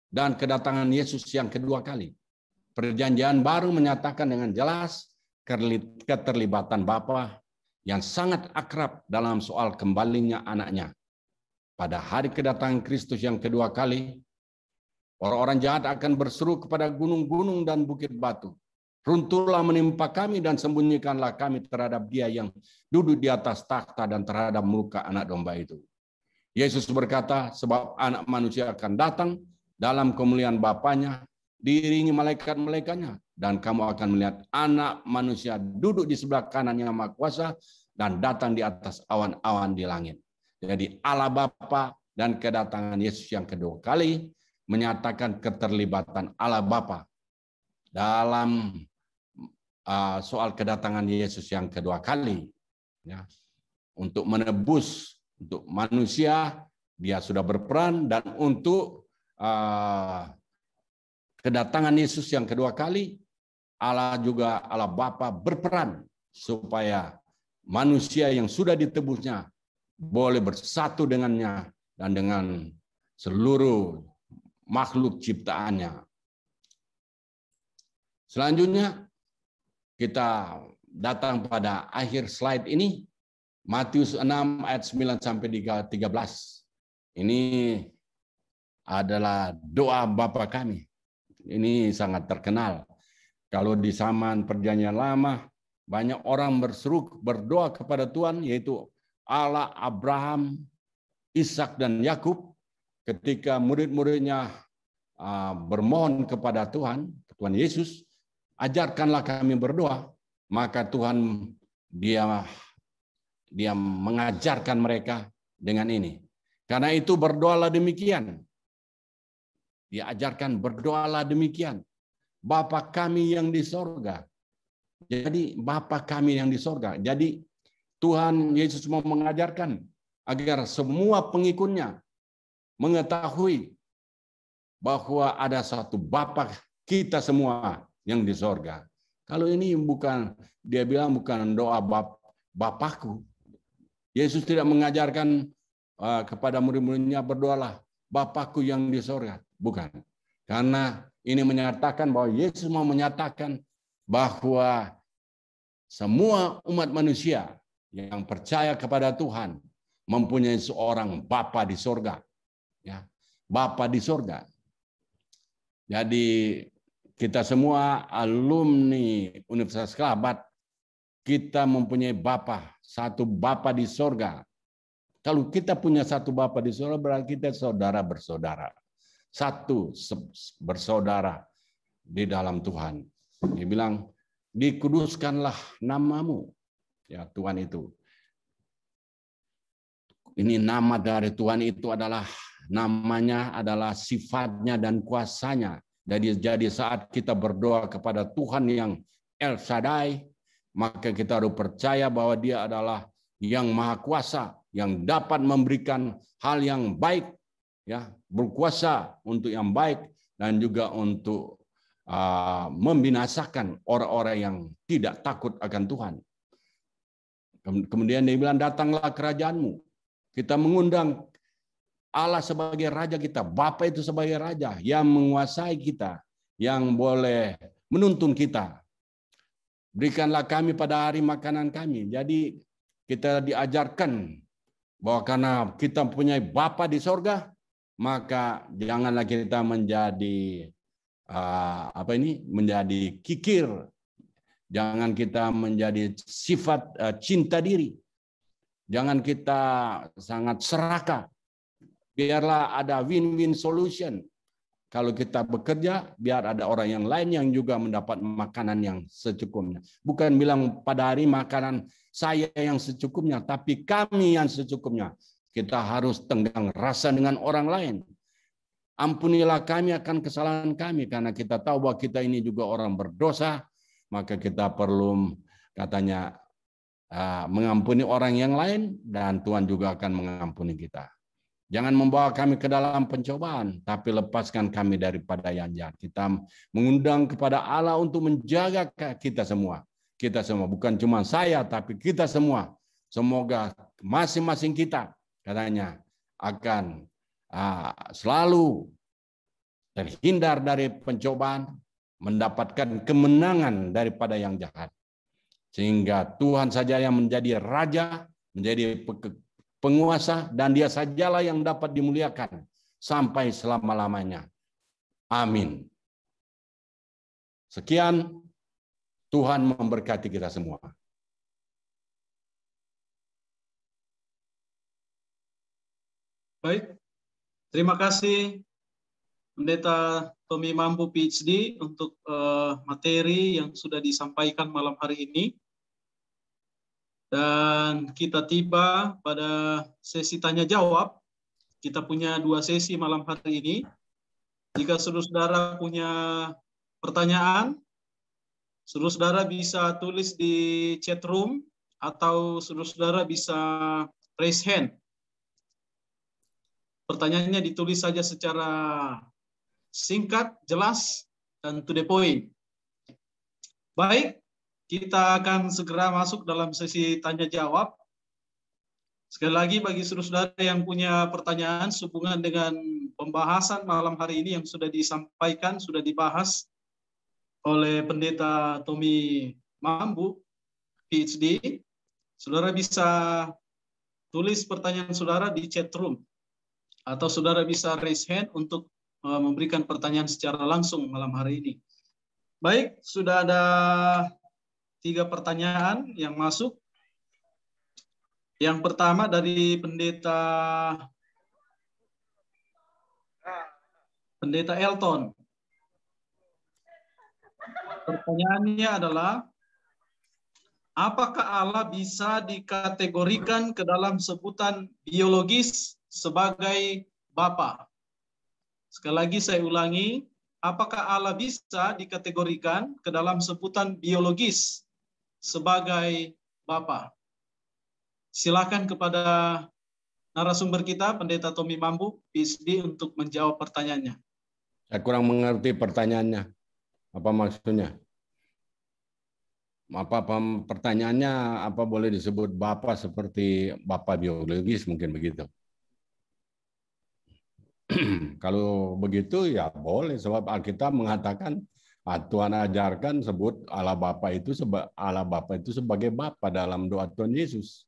dan kedatangan Yesus yang kedua kali. Perjanjian baru menyatakan dengan jelas keterlibatan Bapa yang sangat akrab dalam soal kembalinya anaknya. Pada hari kedatangan Kristus yang kedua kali, orang-orang jahat akan berseru kepada gunung-gunung dan bukit batu. Runtuhlah menimpa kami dan sembunyikanlah kami terhadap dia yang duduk di atas takhta dan terhadap muka anak domba itu. Yesus berkata, sebab anak manusia akan datang dalam kemuliaan Bapaknya, diiringi malaikat-malaikatnya, dan kamu akan melihat anak manusia duduk di sebelah kanan yang Maha Kuasa dan datang di atas awan-awan di langit. Jadi Allah Bapa dan kedatangan Yesus yang kedua kali menyatakan keterlibatan Allah Bapa dalam uh, soal kedatangan Yesus yang kedua kali ya untuk menebus untuk manusia dia sudah berperan dan untuk uh, kedatangan Yesus yang kedua kali Allah juga Allah Bapa berperan supaya manusia yang sudah ditebusnya boleh bersatu dengannya dan dengan seluruh makhluk ciptaannya. Selanjutnya kita datang pada akhir slide ini Matius 6 ayat 9 sampai 13. Ini adalah doa Bapa kami. Ini sangat terkenal kalau di zaman perjanjian lama, banyak orang berseru berdoa kepada Tuhan yaitu Allah Abraham, Ishak dan Yakub ketika murid-muridnya ah, bermohon kepada Tuhan, Tuhan Yesus, ajarkanlah kami berdoa, maka Tuhan dia dia mengajarkan mereka dengan ini. Karena itu berdoalah demikian. Diajarkan berdoalah demikian. Bapa kami yang di sorga. Jadi Bapa kami yang di sorga. Jadi Tuhan Yesus mau mengajarkan agar semua pengikutnya mengetahui bahwa ada satu Bapa kita semua yang di sorga. Kalau ini bukan dia bilang bukan doa bap, Bapakku. Yesus tidak mengajarkan uh, kepada murid-muridnya berdoalah Bapakku yang di sorga. Bukan. Karena ini menyatakan bahwa Yesus mau menyatakan bahwa semua umat manusia yang percaya kepada Tuhan mempunyai seorang Bapa di sorga. Ya, Bapa di sorga. Jadi kita semua alumni Universitas Kelabat, kita mempunyai Bapa, satu Bapa di sorga. Kalau kita punya satu Bapa di sorga, berarti kita saudara bersaudara satu bersaudara di dalam Tuhan. Dia bilang, dikuduskanlah namamu. Ya Tuhan itu. Ini nama dari Tuhan itu adalah namanya adalah sifatnya dan kuasanya. Jadi jadi saat kita berdoa kepada Tuhan yang El Shaddai, maka kita harus percaya bahwa dia adalah yang maha kuasa, yang dapat memberikan hal yang baik ya berkuasa untuk yang baik dan juga untuk ah, membinasakan orang-orang yang tidak takut akan Tuhan. Kemudian dia bilang datanglah kerajaanmu. Kita mengundang Allah sebagai raja kita, Bapa itu sebagai raja yang menguasai kita, yang boleh menuntun kita. Berikanlah kami pada hari makanan kami. Jadi kita diajarkan bahwa karena kita mempunyai Bapa di sorga, maka janganlah kita menjadi uh, apa ini menjadi kikir jangan kita menjadi sifat uh, cinta diri jangan kita sangat serakah biarlah ada win-win solution kalau kita bekerja biar ada orang yang lain yang juga mendapat makanan yang secukupnya bukan bilang pada hari makanan saya yang secukupnya tapi kami yang secukupnya kita harus tenggang rasa dengan orang lain. Ampunilah kami akan kesalahan kami karena kita tahu bahwa kita ini juga orang berdosa, maka kita perlu katanya ah, mengampuni orang yang lain dan Tuhan juga akan mengampuni kita. Jangan membawa kami ke dalam pencobaan, tapi lepaskan kami daripada yang jahat. Kita mengundang kepada Allah untuk menjaga kita semua. Kita semua, bukan cuma saya, tapi kita semua. Semoga masing-masing kita katanya akan ah, selalu terhindar dari pencobaan, mendapatkan kemenangan daripada yang jahat. Sehingga Tuhan saja yang menjadi raja, menjadi penguasa, dan dia sajalah yang dapat dimuliakan sampai selama-lamanya. Amin. Sekian, Tuhan memberkati kita semua. Baik, terima kasih Pendeta Tommy Mampu PhD untuk uh, materi yang sudah disampaikan malam hari ini. Dan kita tiba pada sesi tanya jawab. Kita punya dua sesi malam hari ini. Jika saudara-saudara punya pertanyaan, saudara-saudara bisa tulis di chat room atau saudara-saudara bisa raise hand Pertanyaannya ditulis saja secara singkat, jelas, dan to the point. Baik, kita akan segera masuk dalam sesi tanya jawab. Sekali lagi bagi saudara yang punya pertanyaan sehubungan dengan pembahasan malam hari ini yang sudah disampaikan, sudah dibahas oleh Pendeta Tommy Mambu, PhD, saudara bisa tulis pertanyaan saudara di chat room. Atau saudara bisa raise hand untuk uh, memberikan pertanyaan secara langsung malam hari ini. Baik, sudah ada tiga pertanyaan yang masuk. Yang pertama dari pendeta pendeta Elton. Pertanyaannya adalah, apakah Allah bisa dikategorikan ke dalam sebutan biologis sebagai Bapa. Sekali lagi saya ulangi, apakah Allah bisa dikategorikan ke dalam sebutan biologis sebagai Bapa? Silakan kepada narasumber kita, Pendeta Tommy Mambu, PhD, untuk menjawab pertanyaannya. Saya kurang mengerti pertanyaannya. Apa maksudnya? Apa, apa pertanyaannya apa boleh disebut bapak seperti bapak biologis mungkin begitu? Kalau begitu ya boleh sebab Alkitab mengatakan ah, Tuhan ajarkan sebut Allah Bapa itu Allah Bapa itu sebagai Bapa dalam doa Tuhan Yesus.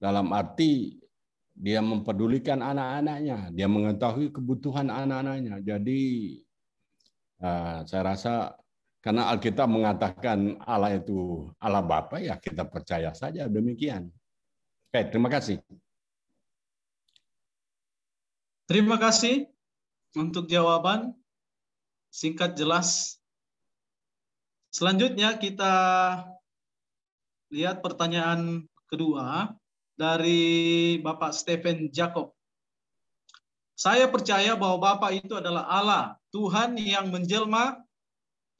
Dalam arti dia mempedulikan anak-anaknya, dia mengetahui kebutuhan anak-anaknya. Jadi ah, saya rasa karena Alkitab mengatakan Allah itu Allah Bapa ya kita percaya saja demikian. Oke, terima kasih. Terima kasih untuk jawaban singkat jelas. Selanjutnya kita lihat pertanyaan kedua dari Bapak Stephen Jacob. Saya percaya bahwa Bapak itu adalah Allah, Tuhan yang menjelma,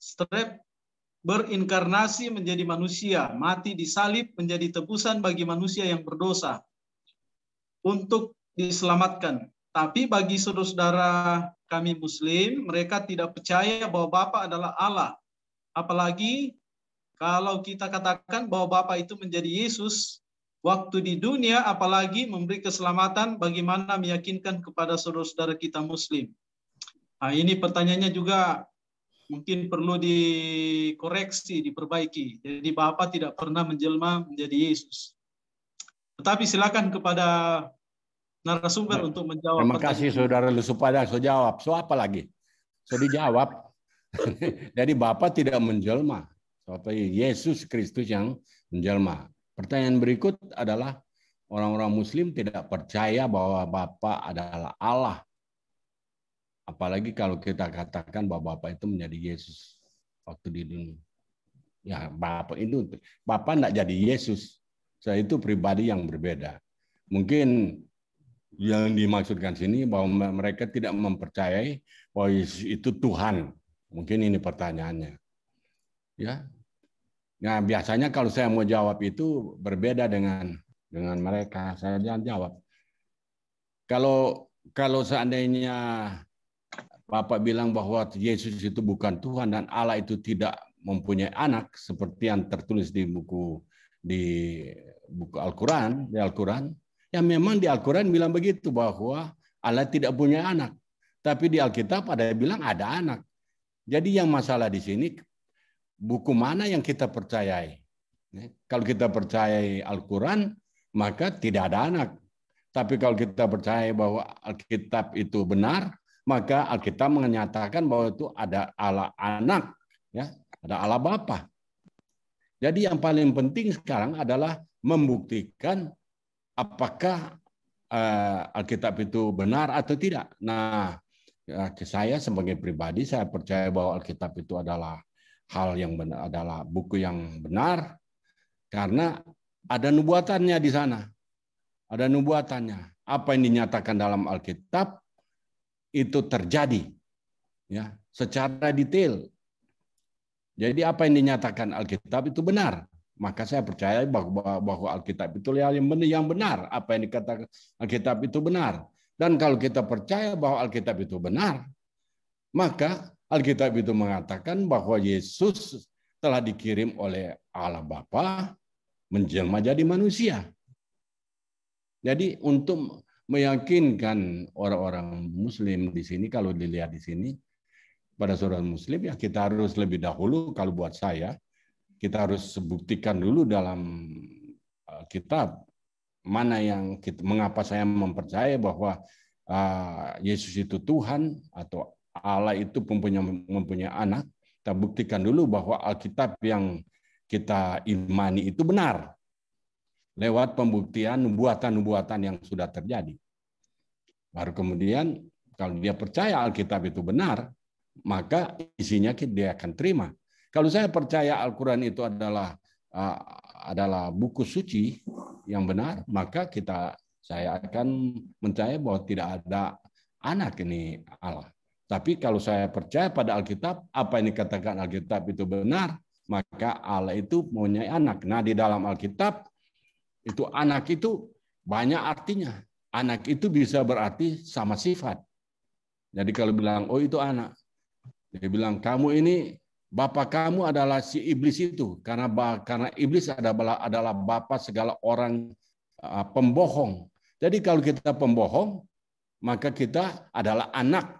strep berinkarnasi menjadi manusia, mati disalib menjadi tebusan bagi manusia yang berdosa untuk diselamatkan. Tapi bagi saudara-saudara kami muslim, mereka tidak percaya bahwa Bapa adalah Allah. Apalagi kalau kita katakan bahwa Bapa itu menjadi Yesus waktu di dunia, apalagi memberi keselamatan bagaimana meyakinkan kepada saudara-saudara kita muslim. Nah, ini pertanyaannya juga mungkin perlu dikoreksi, diperbaiki. Jadi Bapak tidak pernah menjelma menjadi Yesus. Tetapi silakan kepada narasumber ya. untuk menjawab. Terima kasih saudara Lusupada so jawab. So apa lagi? So dijawab. *laughs* Jadi Bapak tidak menjelma. Tapi Yesus Kristus yang menjelma. Pertanyaan berikut adalah orang-orang muslim tidak percaya bahwa Bapak adalah Allah. Apalagi kalau kita katakan bahwa Bapak itu menjadi Yesus waktu di dunia. Ya, Bapak itu Bapak tidak jadi Yesus. Saya itu pribadi yang berbeda. Mungkin yang dimaksudkan sini bahwa mereka tidak mempercayai bahwa Yesus itu Tuhan. Mungkin ini pertanyaannya. Ya. Nah, biasanya kalau saya mau jawab itu berbeda dengan dengan mereka, saya jangan jawab. Kalau kalau seandainya Bapak bilang bahwa Yesus itu bukan Tuhan dan Allah itu tidak mempunyai anak seperti yang tertulis di buku di buku Al-Qur'an, di Al-Qur'an, yang memang di Al-Quran bilang begitu bahwa Allah tidak punya anak. Tapi di Alkitab ada yang bilang ada anak. Jadi yang masalah di sini buku mana yang kita percayai. Ya, kalau kita percayai Al-Quran, maka tidak ada anak. Tapi kalau kita percaya bahwa Alkitab itu benar, maka Alkitab menyatakan bahwa itu ada Allah anak, ya, ada Allah Bapa. Jadi yang paling penting sekarang adalah membuktikan apakah uh, Alkitab itu benar atau tidak. Nah, ya, saya sebagai pribadi saya percaya bahwa Alkitab itu adalah hal yang benar, adalah buku yang benar karena ada nubuatannya di sana. Ada nubuatannya. Apa yang dinyatakan dalam Alkitab itu terjadi ya secara detail. Jadi apa yang dinyatakan Alkitab itu benar. Maka saya percaya bahwa, bahwa Alkitab itu yang benar. Apa yang dikatakan Alkitab itu benar. Dan kalau kita percaya bahwa Alkitab itu benar, maka Alkitab itu mengatakan bahwa Yesus telah dikirim oleh Allah Bapa menjelma jadi manusia. Jadi untuk meyakinkan orang-orang muslim di sini kalau dilihat di sini pada saudara muslim ya kita harus lebih dahulu kalau buat saya kita harus buktikan dulu dalam eh, kitab mana yang kita, mengapa saya mempercaya bahwa eh, Yesus itu Tuhan atau Allah itu mempunyai mempunyai anak kita buktikan dulu bahwa Alkitab yang kita imani itu benar lewat pembuktian nubuatan-nubuatan yang sudah terjadi. Baru kemudian kalau dia percaya Alkitab itu benar, maka isinya dia akan terima. Kalau saya percaya Al-Quran itu adalah ah, adalah buku suci yang benar, maka kita saya akan percaya bahwa tidak ada anak ini Allah. Tapi kalau saya percaya pada Alkitab, apa yang dikatakan Alkitab itu benar, maka Allah itu mempunyai anak. Nah, di dalam Alkitab itu anak itu banyak artinya. Anak itu bisa berarti sama sifat. Jadi kalau bilang, oh itu anak. Dia bilang, kamu ini Bapak kamu adalah si iblis itu karena karena iblis adalah adalah bapak segala orang ah, pembohong. Jadi kalau kita pembohong, maka kita adalah anak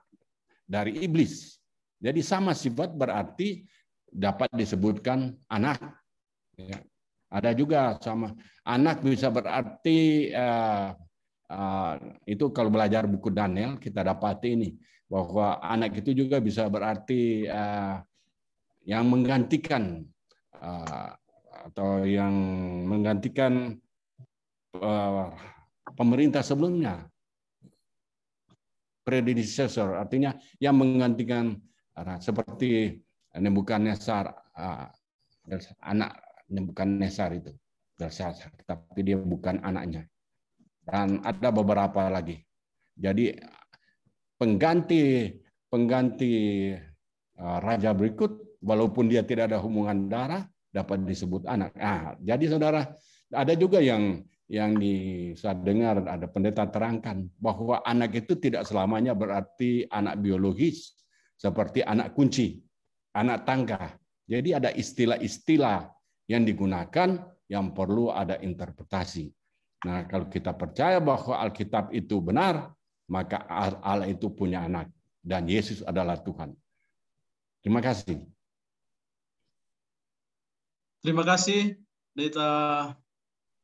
dari iblis. Jadi sama sifat berarti dapat disebutkan anak. Ya. Ada juga sama anak bisa berarti eh, ah, itu kalau belajar buku Daniel kita dapat ini bahwa anak itu juga bisa berarti uh, yang menggantikan uh, atau yang menggantikan uh, pemerintah sebelumnya predecessor artinya yang menggantikan uh, seperti Nebukadnezar anak Nebukadnezar itu tapi dia bukan anaknya dan ada beberapa lagi jadi pengganti pengganti raja berikut walaupun dia tidak ada hubungan darah dapat disebut anak. Nah, jadi saudara, ada juga yang yang di, saya dengar ada pendeta terangkan bahwa anak itu tidak selamanya berarti anak biologis seperti anak kunci, anak tangga. Jadi ada istilah-istilah yang digunakan yang perlu ada interpretasi. Nah, kalau kita percaya bahwa Alkitab itu benar, maka Allah itu punya anak dan Yesus adalah Tuhan. Terima kasih. Terima kasih Deta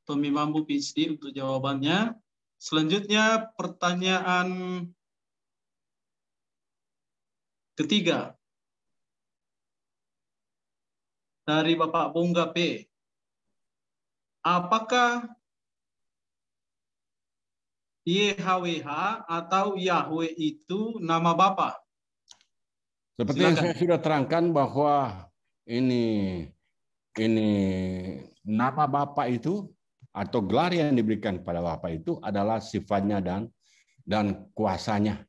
Tommy Mambu PhD untuk jawabannya. Selanjutnya pertanyaan ketiga dari Bapak Bunga P. Apakah YHWH atau Yahweh itu nama Bapak? Seperti Silakan. yang saya sudah terangkan bahwa ini ini nama Bapak itu atau gelar yang diberikan pada Bapak itu adalah sifatnya dan dan kuasanya.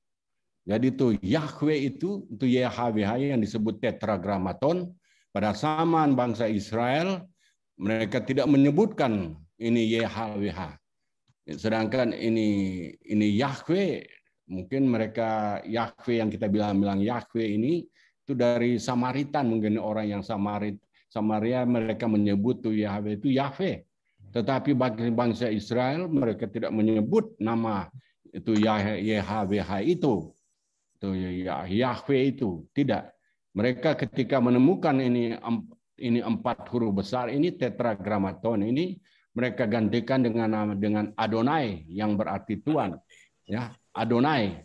Jadi itu Yahweh itu itu YHWH yang disebut Tetragrammaton pada zaman bangsa Israel mereka tidak menyebutkan ini YHWH. Sedangkan ini ini Yahweh mungkin mereka Yahweh yang kita bilang-bilang Yahweh ini itu dari Samaritan mungkin orang yang Samarit Samaria mereka menyebut tuh Yahweh itu Yahweh. Tetapi bagi bangsa Israel mereka tidak menyebut nama itu YHWH itu. Itu Yahweh itu, tidak. Mereka ketika menemukan ini ini empat huruf besar ini tetragramaton ini mereka gantikan dengan dengan Adonai yang berarti Tuhan ya Adonai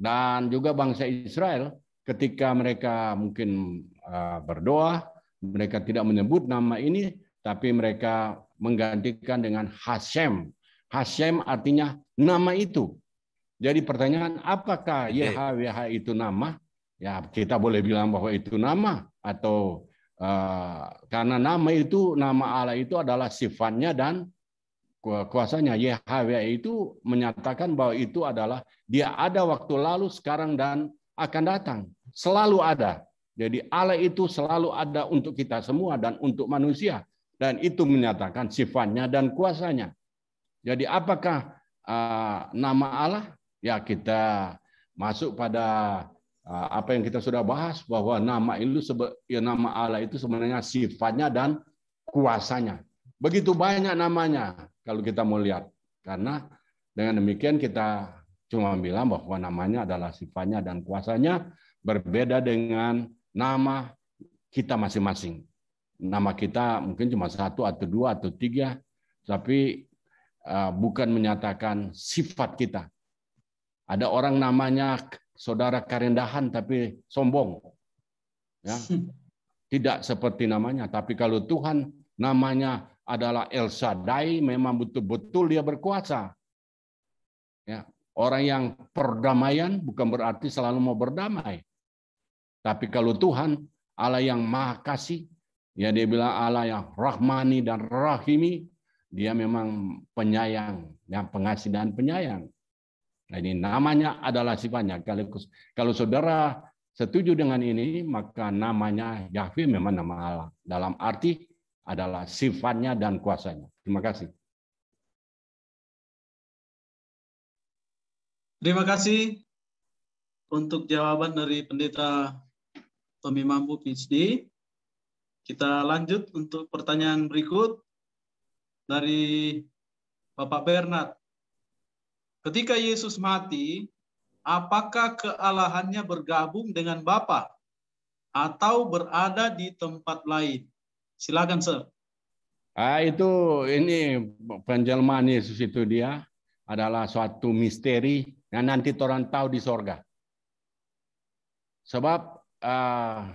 dan juga bangsa Israel ketika mereka mungkin Eh, berdoa, mereka tidak menyebut nama ini, tapi mereka menggantikan dengan Hashem. Hashem artinya nama itu. Jadi pertanyaan apakah YHWH itu nama? Ya kita boleh bilang bahwa itu nama atau uh, karena nama itu nama Allah itu adalah sifatnya dan kuasanya. YHWH itu menyatakan bahwa itu adalah dia ada waktu lalu, sekarang dan akan datang. Selalu ada. Jadi Allah itu selalu ada untuk kita semua dan untuk manusia. Dan itu menyatakan sifatnya dan kuasanya. Jadi apakah uh, nama Allah? Ya kita masuk pada uh, apa yang kita sudah bahas bahwa nama itu ya nama Allah itu sebenarnya sifatnya dan kuasanya. Begitu banyak namanya kalau kita mau lihat. Karena dengan demikian kita cuma bilang bahwa namanya adalah sifatnya dan kuasanya berbeda dengan nama kita masing-masing. Nama kita mungkin cuma satu atau dua atau tiga, tapi eh, bukan menyatakan sifat kita. Ada orang namanya saudara karendahan tapi sombong. Ya. *laughs* Tidak seperti namanya, tapi kalau Tuhan namanya adalah El Shaddai memang betul-betul dia berkuasa. Ya, orang yang perdamaian bukan berarti selalu mau berdamai. Tapi kalau Tuhan Allah yang maha kasih, ya dia bilang Allah yang rahmani dan rahimi, dia memang penyayang, yang pengasih dan penyayang. Nah, ini namanya adalah sifatnya. Kalau, kalau saudara setuju dengan ini, maka namanya Yahweh memang nama Allah. Dalam arti adalah sifatnya dan kuasanya. Terima kasih. Terima kasih untuk jawaban dari pendeta mampu PhD. Kita lanjut untuk pertanyaan berikut dari Bapak Bernard. Ketika Yesus mati, apakah kealahannya bergabung dengan Bapa atau berada di tempat lain? Silakan, Sir. Ah, itu ini penjelmaan Yesus itu dia adalah suatu misteri yang nanti orang tahu di sorga. Sebab Ah,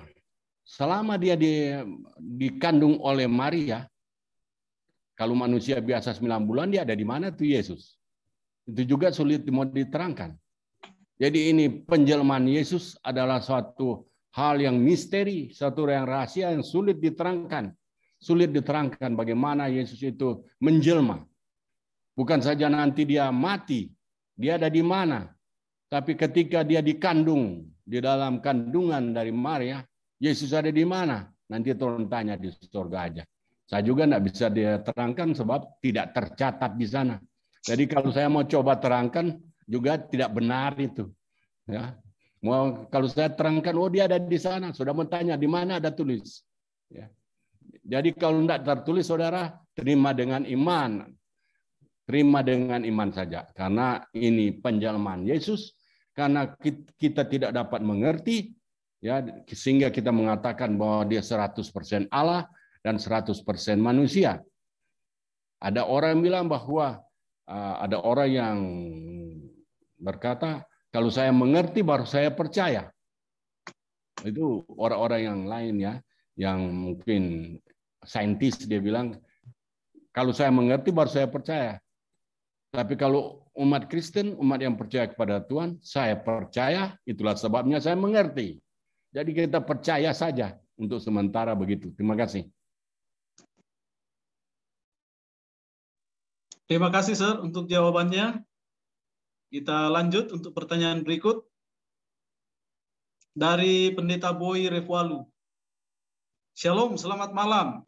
selama dia di, dikandung oleh Maria, kalau manusia biasa 9 bulan dia ada di mana tuh Yesus? Itu juga sulit mau diterangkan. Jadi ini penjelmaan Yesus adalah suatu hal yang misteri, satu yang rahasia yang sulit diterangkan. Sulit diterangkan bagaimana Yesus itu menjelma. Bukan saja nanti dia mati, dia ada di mana, tapi ketika dia dikandung di dalam kandungan dari Maria, Yesus ada di mana? Nanti turun tanya di surga aja. Saya juga tidak bisa diterangkan sebab tidak tercatat di sana. Jadi kalau saya mau coba terangkan juga tidak benar itu. Ya. Mau kalau saya terangkan, oh dia ada di sana. Sudah mau tanya di mana ada tulis. Ya. Jadi kalau tidak tertulis, saudara terima dengan iman, terima dengan iman saja. Karena ini penjelmaan Yesus karena kita tidak dapat mengerti ya sehingga kita mengatakan bahwa dia 100% Allah dan 100% manusia. Ada orang yang bilang bahwa ah, ada orang yang berkata kalau saya mengerti baru saya percaya. Itu orang-orang yang lain ya yang mungkin saintis dia bilang kalau saya mengerti baru saya percaya. Tapi kalau umat Kristen, umat yang percaya kepada Tuhan, saya percaya, itulah sebabnya saya mengerti. Jadi kita percaya saja untuk sementara begitu. Terima kasih. Terima kasih, Sir, untuk jawabannya. Kita lanjut untuk pertanyaan berikut. Dari Pendeta Boy Revalu. Shalom, selamat malam.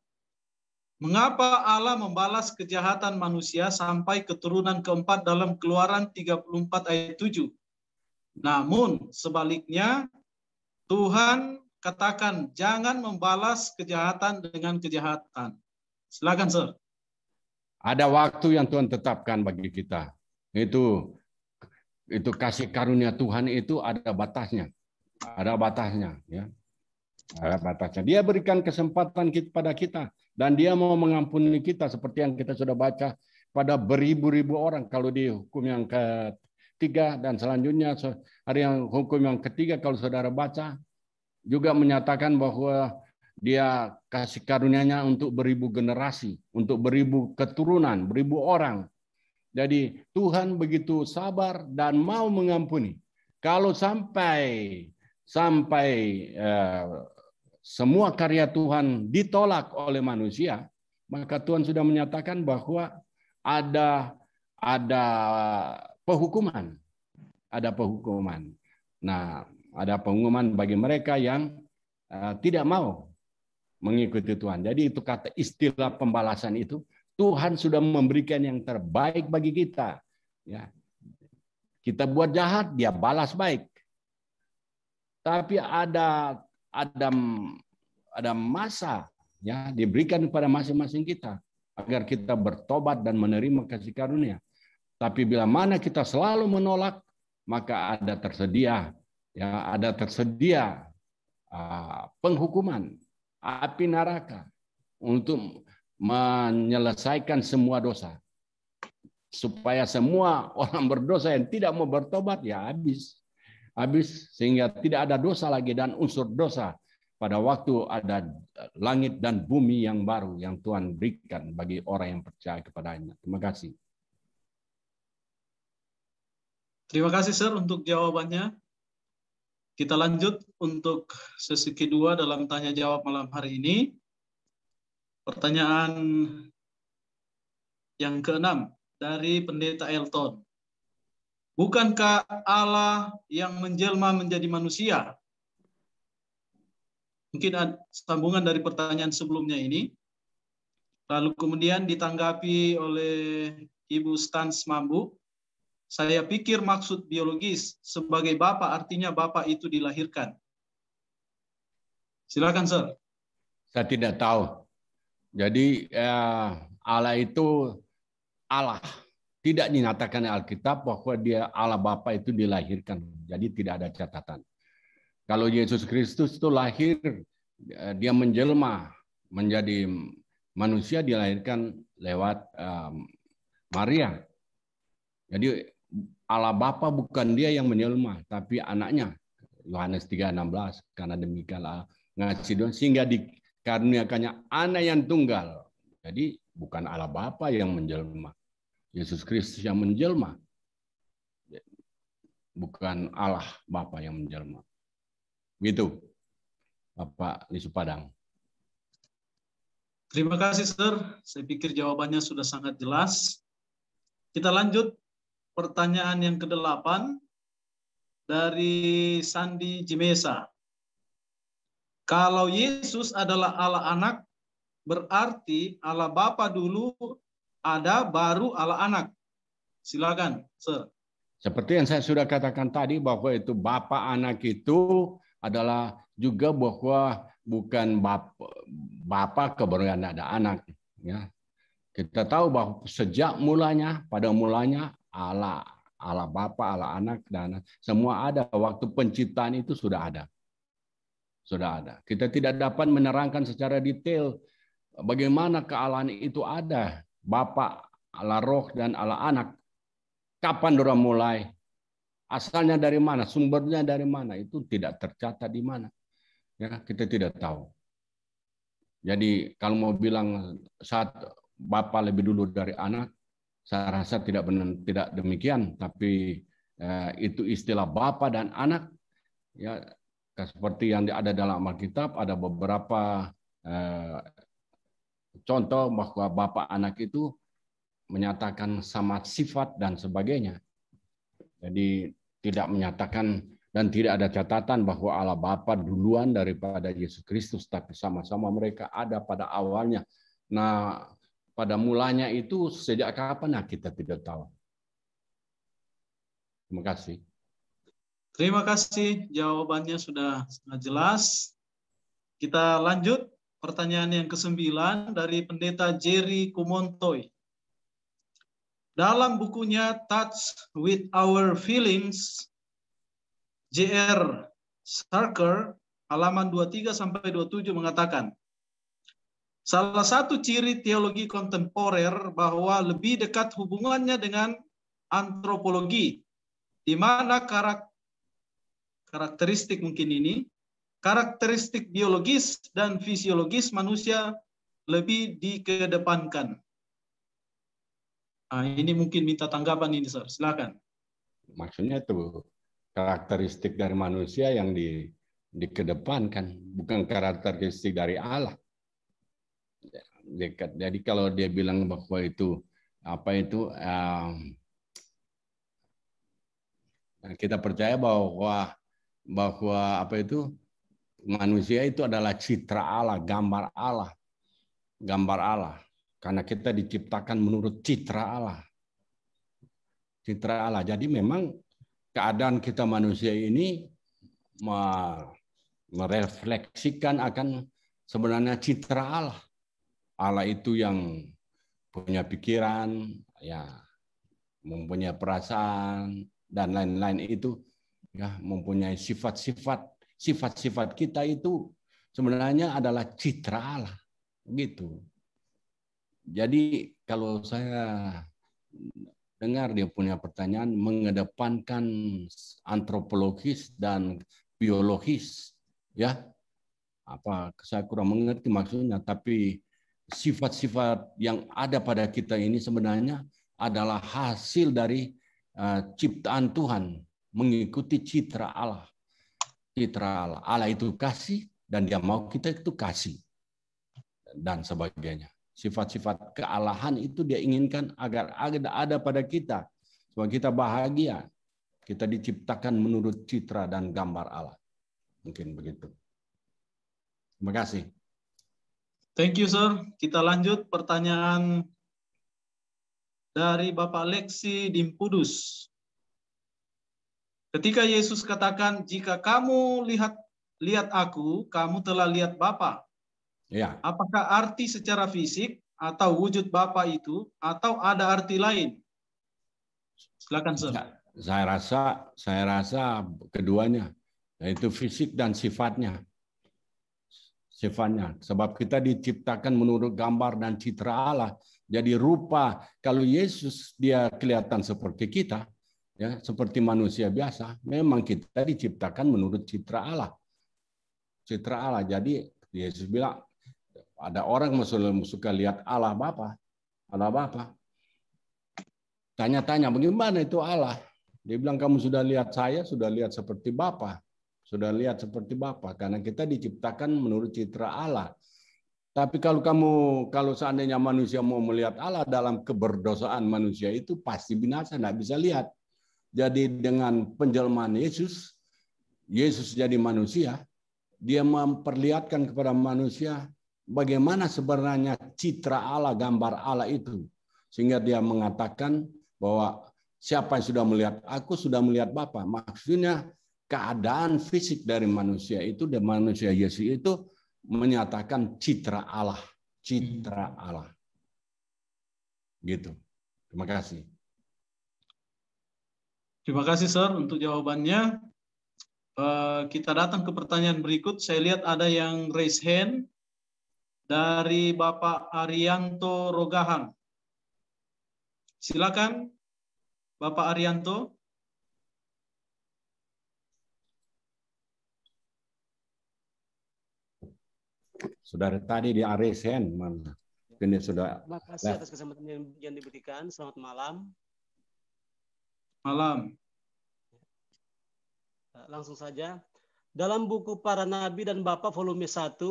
Mengapa Allah membalas kejahatan manusia sampai keturunan keempat dalam keluaran 34 ayat 7? Namun sebaliknya Tuhan katakan jangan membalas kejahatan dengan kejahatan. Silakan, Sir. Ada waktu yang Tuhan tetapkan bagi kita. Itu itu kasih karunia Tuhan itu ada batasnya. Ada batasnya, ya. Ada batasnya. Dia berikan kesempatan kepada kita dan dia mau mengampuni kita seperti yang kita sudah baca pada beribu-ribu orang kalau di hukum yang ketiga dan selanjutnya hari yang hukum yang ketiga kalau saudara baca juga menyatakan bahwa dia kasih karunia-Nya untuk beribu generasi, untuk beribu keturunan, beribu orang. Jadi Tuhan begitu sabar dan mau mengampuni. Kalau sampai sampai eh, semua karya Tuhan ditolak oleh manusia, maka Tuhan sudah menyatakan bahwa ada ada penghukuman. Ada penghukuman. Nah, ada pengumuman bagi mereka yang uh, tidak mau mengikuti Tuhan. Jadi itu kata istilah pembalasan itu Tuhan sudah memberikan yang terbaik bagi kita. Ya. Kita buat jahat, dia balas baik. Tapi ada ada ada masa ya diberikan kepada masing-masing kita agar kita bertobat dan menerima kasih karunia. Tapi bila mana kita selalu menolak, maka ada tersedia ya ada tersedia ah, penghukuman api neraka untuk menyelesaikan semua dosa supaya semua orang berdosa yang tidak mau bertobat ya habis habis sehingga tidak ada dosa lagi dan unsur dosa pada waktu ada langit dan bumi yang baru yang Tuhan berikan bagi orang yang percaya kepadanya. Terima kasih. Terima kasih Sir untuk jawabannya. Kita lanjut untuk sesi kedua dalam tanya jawab malam hari ini. Pertanyaan yang keenam dari Pendeta Elton. Bukankah Allah yang menjelma menjadi manusia? Mungkin ada sambungan dari pertanyaan sebelumnya ini. Lalu kemudian ditanggapi oleh Ibu Stans Mambu. Saya pikir maksud biologis sebagai bapak artinya bapak itu dilahirkan. Silakan, Sir. Saya tidak tahu. Jadi eh, Allah itu Allah tidak dinyatakan Alkitab bahwa dia Allah Bapa itu dilahirkan. Jadi tidak ada catatan. Kalau Yesus Kristus itu lahir, eh, dia menjelma menjadi manusia dilahirkan lewat um, Maria. Jadi Allah Bapa bukan dia yang menjelma, tapi anaknya. Yohanes 3:16 karena demikianlah ngasih Tuhan sehingga dikaruniakannya anak yang tunggal. Jadi bukan Allah Bapa yang menjelma, Yesus Kristus yang menjelma. Bukan Allah Bapa yang menjelma. gitu, Bapak Lisu Padang. Terima kasih, Sir. Saya pikir jawabannya sudah sangat jelas. Kita lanjut pertanyaan yang ke-8 dari Sandi Jimesa. Kalau Yesus adalah Allah anak, berarti Allah Bapa dulu ada baru ala anak. Silakan, Sir. Seperti yang saya sudah katakan tadi bahwa itu bapak anak itu adalah juga bahwa bukan bapak, bapak keberadaan ada anak. Ya. Kita tahu bahwa sejak mulanya, pada mulanya ala ala bapak ala Anak, dan semua ada. Waktu penciptaan itu sudah ada. Sudah ada. Kita tidak dapat menerangkan secara detail bagaimana kealahan itu ada Bapa, Allah Roh, dan Allah Anak. Kapan orang mulai? Asalnya dari mana? Sumbernya dari mana? Itu tidak tercatat di mana. Ya, kita tidak tahu. Jadi kalau mau bilang saat Bapak lebih dulu dari anak, saya rasa tidak benar, tidak demikian. Tapi eh, itu istilah Bapak dan anak. Ya, seperti yang ada dalam Alkitab, ada beberapa eh, contoh bahwa bapak anak itu menyatakan sama sifat dan sebagainya. Jadi tidak menyatakan dan tidak ada catatan bahwa Allah Bapa duluan daripada Yesus Kristus, tapi sama-sama mereka ada pada awalnya. Nah, pada mulanya itu sejak kapan nah kita tidak tahu. Terima kasih. Terima kasih jawabannya sudah sangat jelas. Kita lanjut Pertanyaan yang kesembilan dari pendeta Jerry Kumontoy. Dalam bukunya Touch with Our Feelings, J.R. Sarker, halaman 23 27 mengatakan, Salah satu ciri teologi kontemporer bahwa lebih dekat hubungannya dengan antropologi, di mana karakteristik mungkin ini karakteristik biologis dan fisiologis manusia lebih dikedepankan. Nah, ini mungkin minta tanggapan ini, Sir. Silakan. Maksudnya itu karakteristik dari manusia yang di dikedepankan, bukan karakteristik dari Allah. Ya, jadi kalau dia bilang bahwa itu apa itu um, kita percaya bahwa bahwa apa itu manusia itu adalah citra Allah, gambar Allah. Gambar Allah. Karena kita diciptakan menurut citra Allah. Citra Allah. Jadi memang keadaan kita manusia ini merefleksikan akan sebenarnya citra Allah. Allah itu yang punya pikiran, ya mempunyai perasaan dan lain-lain itu ya mempunyai sifat-sifat Sifat-sifat kita itu sebenarnya adalah citra Allah. Gitu. Jadi kalau saya dengar dia punya pertanyaan mengedepankan antropologis dan biologis ya apa saya kurang mengerti maksudnya tapi sifat-sifat yang ada pada kita ini sebenarnya adalah hasil dari eh, ciptaan Tuhan mengikuti citra Allah citra Allah. Allah itu kasih dan dia mau kita itu kasih dan sebagainya. Sifat-sifat kealahan itu dia inginkan agar ada pada kita. Supaya kita bahagia. Kita diciptakan menurut citra dan gambar Allah. Mungkin begitu. Terima kasih. Thank you, sir. Kita lanjut pertanyaan dari Bapak Lexi Dimpudus. Ketika Yesus katakan, "Jika kamu lihat lihat aku, kamu telah lihat Bapa." Ya. Apakah arti secara fisik atau wujud Bapa itu atau ada arti lain? Silakan, Sir. Ya, saya rasa saya rasa keduanya, yaitu fisik dan sifatnya. Sifatnya, sebab kita diciptakan menurut gambar dan citra Allah. Jadi rupa kalau Yesus dia kelihatan seperti kita, ya seperti manusia biasa memang kita diciptakan menurut citra Allah citra Allah jadi Yesus bilang ada orang suka lihat Allah Bapa Allah Bapa tanya-tanya bagaimana itu Allah dia bilang kamu sudah lihat saya sudah lihat seperti Bapa sudah lihat seperti Bapa karena kita diciptakan menurut citra Allah tapi kalau kamu kalau seandainya manusia mau melihat Allah dalam keberdosaan manusia itu pasti binasa, tidak bisa lihat. Jadi dengan penjelmaan Yesus, Yesus jadi manusia, dia memperlihatkan kepada manusia bagaimana sebenarnya citra Allah, gambar Allah itu. Sehingga dia mengatakan bahwa siapa yang sudah melihat aku sudah melihat Bapa. Maksudnya keadaan fisik dari manusia itu dan manusia Yesus itu menyatakan citra Allah, citra Allah. Gitu. Terima kasih. Terima kasih, Sir, untuk jawabannya. Uh, kita datang ke pertanyaan berikut. Saya lihat ada yang raise hand dari Bapak Arianto Rogahan. Silakan, Bapak Arianto. Saudara tadi di raise hand, mana? Ini sudah. Terima kasih atas kesempatan yang diberikan. Selamat malam malam. Ya, langsung saja. Dalam buku Para Nabi dan Bapak volume 1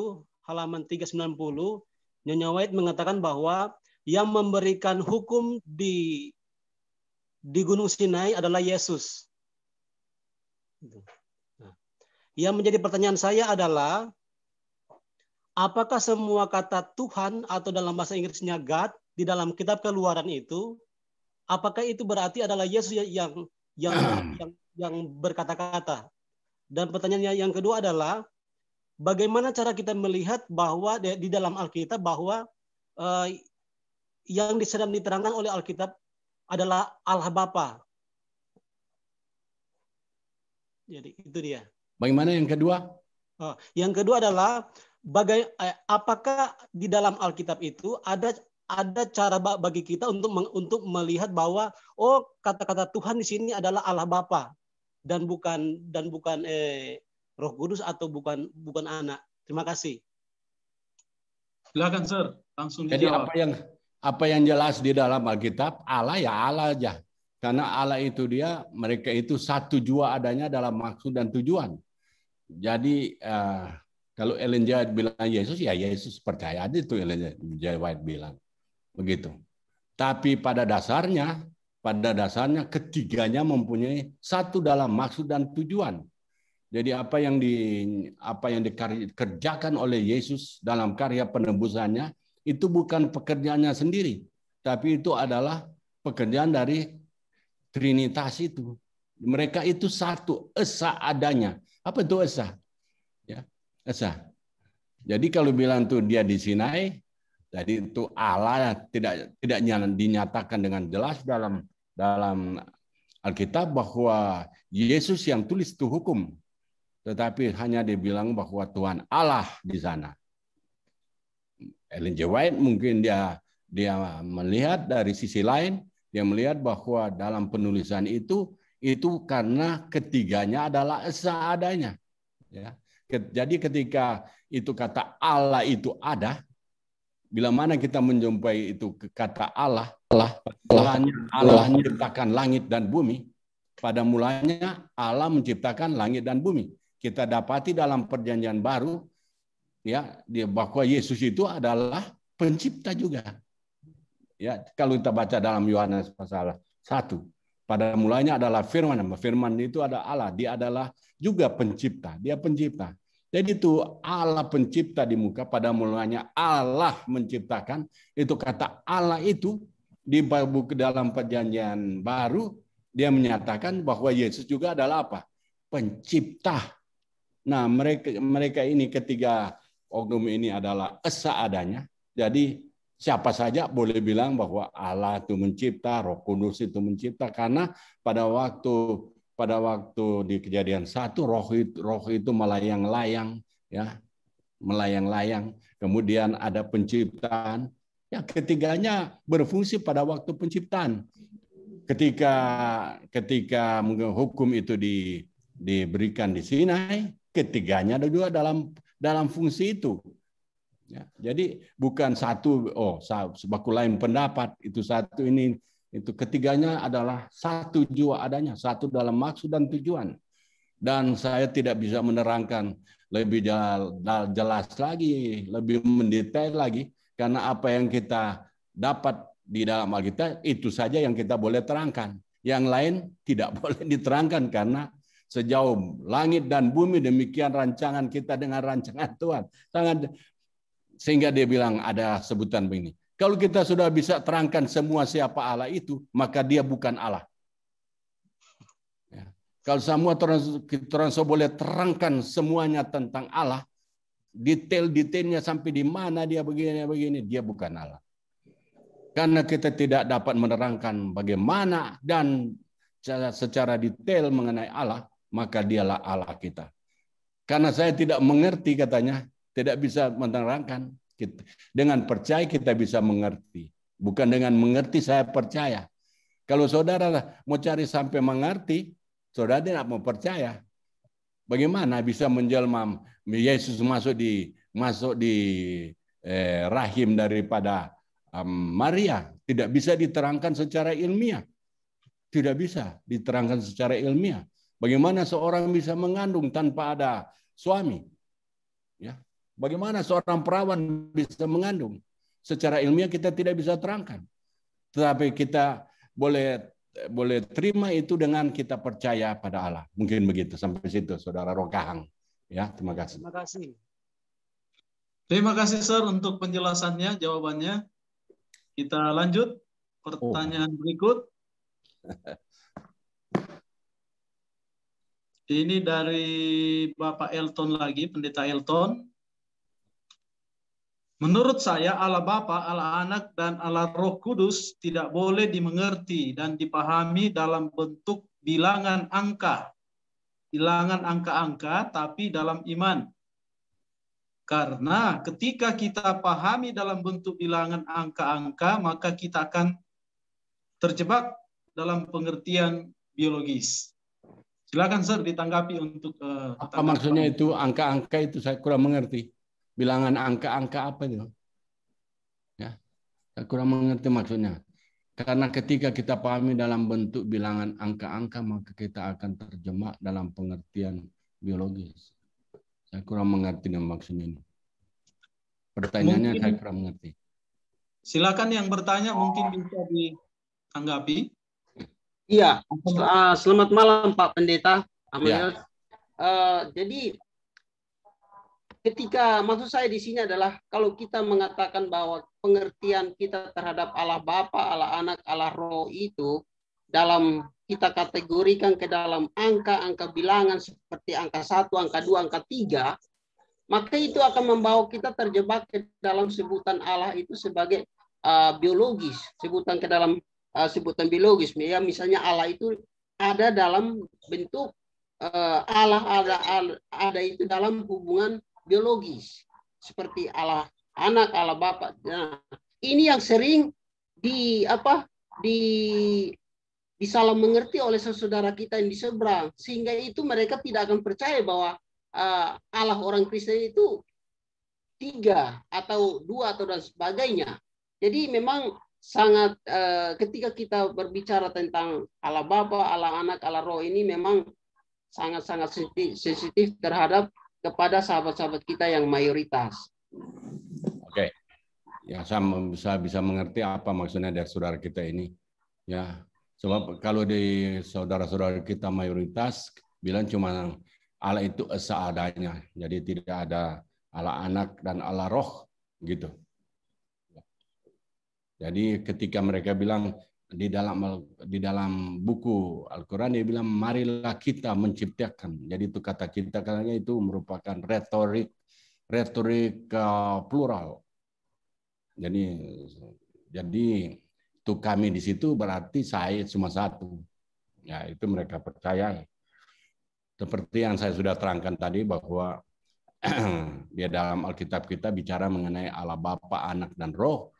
halaman 390, Nyonya White mengatakan bahwa yang memberikan hukum di di Gunung Sinai adalah Yesus. Gitu. Nah, yang menjadi pertanyaan saya adalah apakah semua kata Tuhan atau dalam bahasa Inggrisnya God di dalam kitab Keluaran itu apakah itu berarti adalah Yesus ya, yang yang *clears throat* yang, yang berkata-kata? Dan pertanyaannya yang kedua adalah bagaimana cara kita melihat bahwa di dalam Alkitab bahwa eh, yang sedang diterangkan oleh Alkitab adalah Allah Bapa. Jadi itu dia. Bagaimana yang kedua? Oh, yang kedua adalah bagai eh, apakah di dalam Alkitab itu ada ada cara bagi kita untuk untuk melihat bahwa oh kata-kata Tuhan di sini adalah Allah Bapa dan bukan dan bukan eh, Roh Kudus atau bukan bukan anak. Terima kasih. Silakan Sir, langsung Jadi dijawab. apa yang apa yang jelas di dalam Alkitab Allah ya Allah aja. Karena Allah itu dia mereka itu satu jua adanya dalam maksud dan tujuan. Jadi uh, kalau Ellen White bilang Yesus, ya Yesus percaya aja itu Ellen White bilang. Begitu. Tapi pada dasarnya, pada dasarnya ketiganya mempunyai satu dalam maksud dan tujuan. Jadi apa yang di apa yang dikerjakan oleh Yesus dalam karya penebusannya itu bukan pekerjaannya sendiri, tapi itu adalah pekerjaan dari Trinitas itu. Mereka itu satu esa adanya. Apa itu esa? Ya, esa. Jadi kalau bilang tuh dia di Sinai, jadi itu Allah tidak tidak dinyatakan dengan jelas dalam dalam Alkitab bahwa Yesus yang tulis itu hukum, tetapi hanya dibilang bahwa Tuhan Allah di sana. Ellen G. White mungkin dia dia melihat dari sisi lain, dia melihat bahwa dalam penulisan itu itu karena ketiganya adalah seadanya. Ya. Jadi ketika itu kata Allah itu ada, Bila mana kita menjumpai itu kata Allah, Allah, Allahnya, Allah menciptakan langit dan bumi. Pada mulanya Allah menciptakan langit dan bumi. Kita dapati dalam perjanjian baru ya bahwa Yesus itu adalah pencipta juga. Ya, kalau kita baca dalam Yohanes pasal 1, pada mulanya adalah firman, firman itu ada Allah, dia adalah juga pencipta, dia pencipta. Jadi itu Allah pencipta di muka pada mulanya Allah menciptakan. Itu kata Allah itu di buku dalam perjanjian baru dia menyatakan bahwa Yesus juga adalah apa? Pencipta. Nah mereka mereka ini ketiga oknum ini adalah esa adanya. Jadi siapa saja boleh bilang bahwa Allah itu mencipta, Roh Kudus itu mencipta karena pada waktu pada waktu di kejadian satu roh itu, roh itu melayang-layang ya melayang-layang kemudian ada penciptaan ya ketiganya berfungsi pada waktu penciptaan ketika ketika hukum itu di, diberikan di Sinai ketiganya ada juga dalam dalam fungsi itu ya, jadi bukan satu oh sebaku lain pendapat itu satu ini itu ketiganya adalah satu jua adanya, satu dalam maksud dan tujuan. Dan saya tidak bisa menerangkan lebih jelas lagi, lebih mendetail lagi, karena apa yang kita dapat di dalam Alkitab itu saja yang kita boleh terangkan. Yang lain tidak *laughs* boleh diterangkan karena sejauh langit dan bumi demikian rancangan kita dengan rancangan Tuhan. Sangat sehingga dia bilang ada sebutan begini kalau kita sudah bisa terangkan semua siapa Allah itu, maka dia bukan Allah. Ya. Kalau semua transpo boleh terangkan semuanya tentang Allah, detail-detailnya sampai di mana dia begini-begini, dia bukan Allah. Karena kita tidak dapat menerangkan bagaimana dan secara detail mengenai Allah, maka dialah Allah kita. Karena saya tidak mengerti katanya, tidak bisa menerangkan, dengan percaya kita bisa mengerti. Bukan dengan mengerti saya percaya. Kalau saudara mau cari sampai mengerti, saudara tidak mau percaya. Bagaimana bisa menjelma Yesus masuk di masuk di eh, rahim daripada um, Maria? Tidak bisa diterangkan secara ilmiah. Tidak bisa diterangkan secara ilmiah. Bagaimana seorang bisa mengandung tanpa ada suami? Ya, Bagaimana seorang perawan bisa mengandung? Secara ilmiah kita tidak bisa terangkan. Tetapi kita boleh boleh terima itu dengan kita percaya pada Allah. Mungkin begitu sampai situ Saudara Rokahang. Ya, terima kasih. Terima kasih. Terima kasih Sir untuk penjelasannya, jawabannya. Kita lanjut pertanyaan oh. berikut. *laughs* Ini dari Bapak Elton lagi, Pendeta Elton. Menurut saya Allah Bapa, Allah Anak, dan Allah Roh Kudus tidak boleh dimengerti dan dipahami dalam bentuk bilangan angka. Bilangan angka-angka, tapi dalam iman. Karena ketika kita pahami dalam bentuk bilangan angka-angka, maka kita akan terjebak dalam pengertian biologis. Silakan Sir ditanggapi untuk uh, apa maksudnya itu angka-angka itu saya kurang mengerti bilangan angka-angka apa itu. Ya, saya kurang mengerti maksudnya. Karena ketika kita pahami dalam bentuk bilangan angka-angka, maka kita akan terjemah dalam pengertian biologis. Saya kurang mengerti dengan maksud ini. Pertanyaannya mungkin, saya kurang mengerti. Silakan yang bertanya mungkin bisa ditanggapi. Iya, ah, selamat malam Pak Pendeta. Ya. Uh, jadi ketika maksud saya di sini adalah kalau kita mengatakan bahwa pengertian kita terhadap Allah Bapa, Allah Anak, Allah Roh itu dalam kita kategorikan ke dalam angka-angka bilangan seperti angka satu, angka dua, angka tiga, maka itu akan membawa kita terjebak ke dalam sebutan Allah itu sebagai uh, biologis, sebutan ke dalam uh, sebutan biologis. Ya, misalnya Allah itu ada dalam bentuk uh, Allah ada, ada itu dalam hubungan biologis seperti Allah anak, Allah bapak Nah, ini yang sering di apa di disalah mengerti oleh saudara kita yang di seberang sehingga itu mereka tidak akan percaya bahwa uh, Allah orang Kristen itu tiga atau dua atau dan sebagainya. Jadi memang sangat uh, ketika kita berbicara tentang Allah Bapa, Allah Anak, Allah Roh ini memang sangat-sangat sensitif terhadap kepada sahabat-sahabat kita yang mayoritas. Oke. Ya, saya, saya bisa mengerti apa maksudnya dari saudara kita ini. Ya, sebab kalau di saudara-saudara kita mayoritas bilang cuma ala itu seadanya. Jadi tidak ada ala anak dan ala roh gitu. Ya. Jadi ketika mereka bilang di dalam di dalam buku Al-Qur'an dia bilang marilah kita menciptakan. Jadi itu kata kita karena itu merupakan retorik retorik uh, plural. Jadi jadi itu kami di situ berarti saya cuma satu. Ya, itu mereka percaya. Seperti yang saya sudah terangkan tadi bahwa *clears throat* di dalam Alkitab kita bicara mengenai Allah Bapa, Anak dan Roh,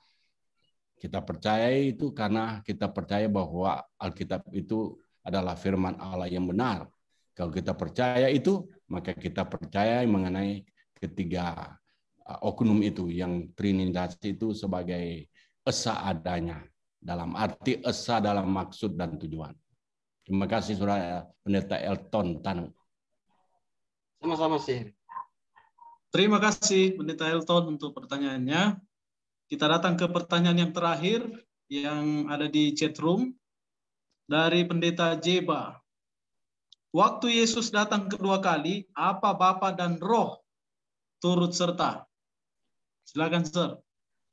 kita percaya itu karena kita percaya bahwa Alkitab itu adalah firman Allah yang benar. Kalau kita percaya itu, maka kita percaya mengenai ketiga uh, oknum itu yang trinitas itu sebagai esa adanya dalam arti esa dalam maksud dan tujuan. Terima kasih Saudara Pendeta Elton Tanu. Sama-sama sih. Terima kasih Pendeta Elton untuk pertanyaannya. Kita datang ke pertanyaan yang terakhir yang ada di chat room dari pendeta Jeba. Waktu Yesus datang kedua kali, apa Bapa dan Roh turut serta? Silakan, Sir.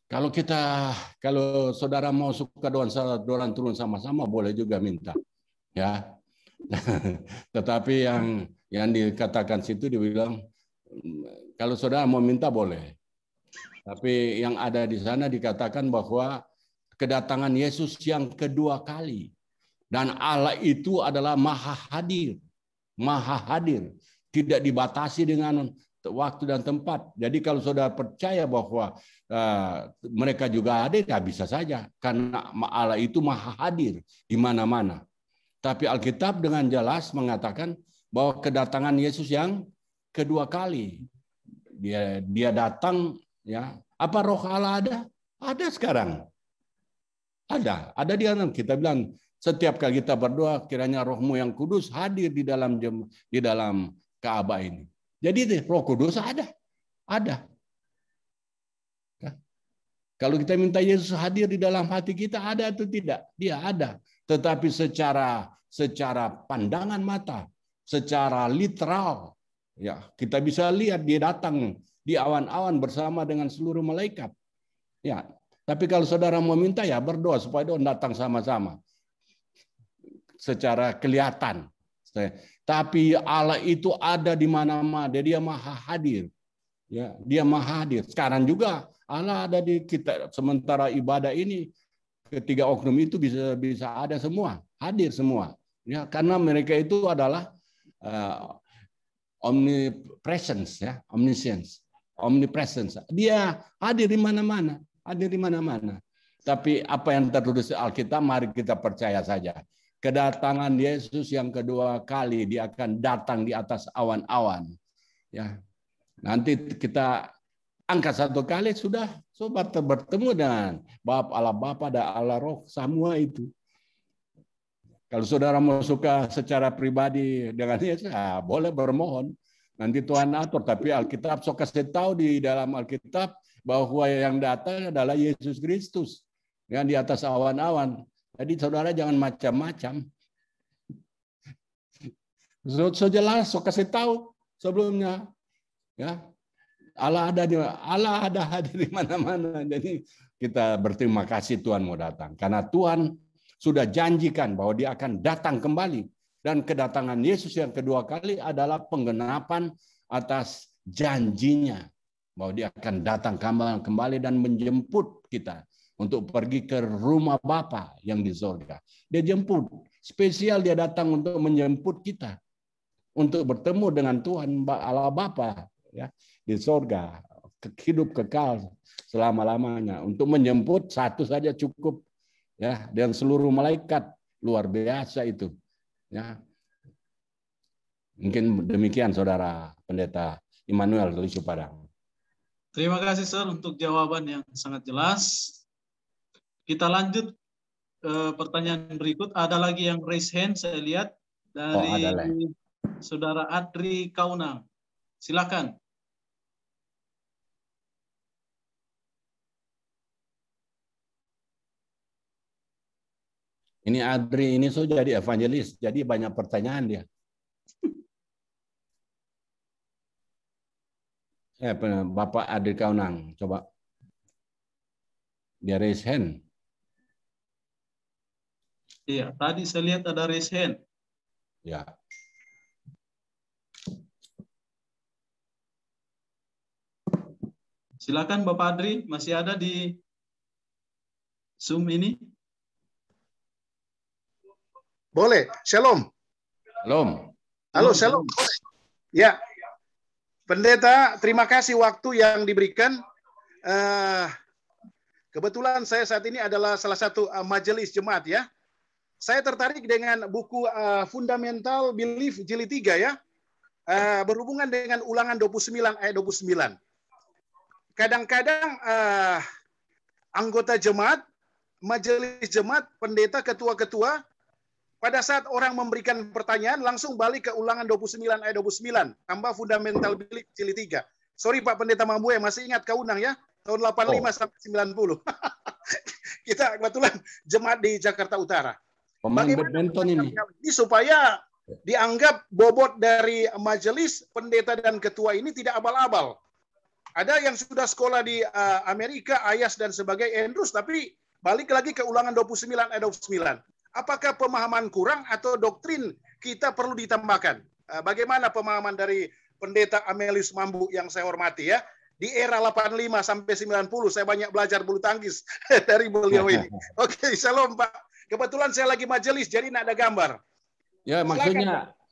Kalau kita, kalau saudara mau suka doan doan turun sama-sama, boleh juga minta, ya. *laughs* Tetapi yang yang dikatakan situ dibilang, hmm, kalau saudara mau minta boleh, tapi yang ada di sana dikatakan bahwa kedatangan Yesus yang kedua kali. Dan Allah itu adalah maha hadir. Maha hadir. Tidak dibatasi dengan waktu dan tempat. Jadi kalau saudara percaya bahwa eh, mereka juga ada, ya bisa saja. Karena Allah itu maha hadir di mana-mana. Tapi Alkitab dengan jelas mengatakan bahwa kedatangan Yesus yang kedua kali. Dia, dia datang Ya, apa roh Allah ada? Ada sekarang. Ada, ada di dalam kita bilang setiap kali kita berdoa kiranya rohmu yang kudus hadir di dalam jem, di dalam Ka'bah ini. Jadi roh kudus ada. Ada. Ya. Kalau kita minta Yesus hadir di dalam hati kita ada atau tidak? Dia ada. Tetapi secara secara pandangan mata, secara literal ya, kita bisa lihat dia datang di awan-awan bersama dengan seluruh malaikat. Ya, tapi kalau saudara mau minta ya berdoa supaya doa datang sama-sama secara kelihatan. Tapi Allah itu ada di mana-mana, dia maha hadir. Ya, dia maha hadir. Sekarang juga Allah ada di kita sementara ibadah ini ketiga oknum itu bisa bisa ada semua, hadir semua. Ya, karena mereka itu adalah uh, omnipresence ya omniscience omnipresence. Dia hadir di mana-mana, hadir di mana-mana. Tapi apa yang tertulis di Alkitab, mari kita percaya saja. Kedatangan Yesus yang kedua kali, dia akan datang di atas awan-awan. Ya, Nanti kita angkat satu kali, sudah sobat bertemu dengan Bapak Allah Bapa dan Allah Roh, semua itu. Kalau saudara mau suka secara pribadi dengan Yesus, ya, boleh bermohon. Nanti Tuhan atur, tapi Alkitab so kasih tahu di dalam Alkitab bahwa yang datang adalah Yesus Kristus yang di atas awan-awan. Jadi saudara jangan macam-macam. So, so jelas, so kasih tahu sebelumnya. Ya, Allah ada di Allah ada hadir *laughs* di mana-mana. Jadi kita berterima kasih Tuhan mau datang karena Tuhan sudah janjikan bahwa Dia akan datang kembali dan kedatangan Yesus yang kedua kali adalah penggenapan atas janjinya bahwa dia akan datang kembali dan menjemput kita untuk pergi ke rumah Bapa yang di sorga. Dia jemput, spesial dia datang untuk menjemput kita untuk bertemu dengan Tuhan Allah Bapa ya di sorga hidup kekal selama lamanya untuk menjemput satu saja cukup ya dan seluruh malaikat luar biasa itu Ya. Mungkin demikian saudara pendeta Immanuel dari Padang. Terima kasih sir untuk jawaban yang sangat jelas. Kita lanjut ke eh, pertanyaan berikut. Ada lagi yang raise hand saya lihat oh, dari oh, saudara Adri Kaunang. Silakan. Ini Adri ini so jadi evangelis, jadi banyak pertanyaan dia. *laughs* Eh, Bapak Adri Kaunang, coba. Dia raise hand. Iya, tadi saya lihat ada raise hand. Ya. Silakan Bapak Adri, masih ada di Zoom ini? Boleh. Shalom. Shalom. Halo, shalom. Boleh. Ya. Pendeta, terima kasih waktu yang diberikan. Uh, kebetulan saya saat ini adalah salah satu uh, majelis jemaat ya. Saya tertarik dengan buku uh, Fundamental Belief Jilid 3 ya. Uh, berhubungan dengan ulangan 29 ayat eh, 29. Kadang-kadang uh, anggota jemaat, majelis jemaat, pendeta, ketua-ketua pada saat orang memberikan pertanyaan, langsung balik ke ulangan 29 ayat 29. Tambah fundamental bilik cili 3. Sorry Pak Pendeta Mambue, masih ingat kau undang ya? Tahun 85 oh. sampai 90. *laughs* Kita kebetulan jemaat di Jakarta Utara. Bagaimana ini. ini. Supaya dianggap bobot dari majelis pendeta dan ketua ini tidak abal-abal. Ada yang sudah sekolah di eh, Amerika, Ayas dan sebagainya, Andrews, tapi balik lagi ke ulangan 29 ayat 29. Apakah pemahaman kurang atau doktrin kita perlu ditambahkan? Eh, bagaimana pemahaman dari pendeta Amelius Mambu yang saya hormati ya? Di era 85 sampai 90 saya banyak belajar bulu tangkis *laughs* dari beliau ini. *laughs* Oke, shalom Pak. Kebetulan saya lagi majelis jadi tidak ada gambar. Ya, Silakan. maksudnya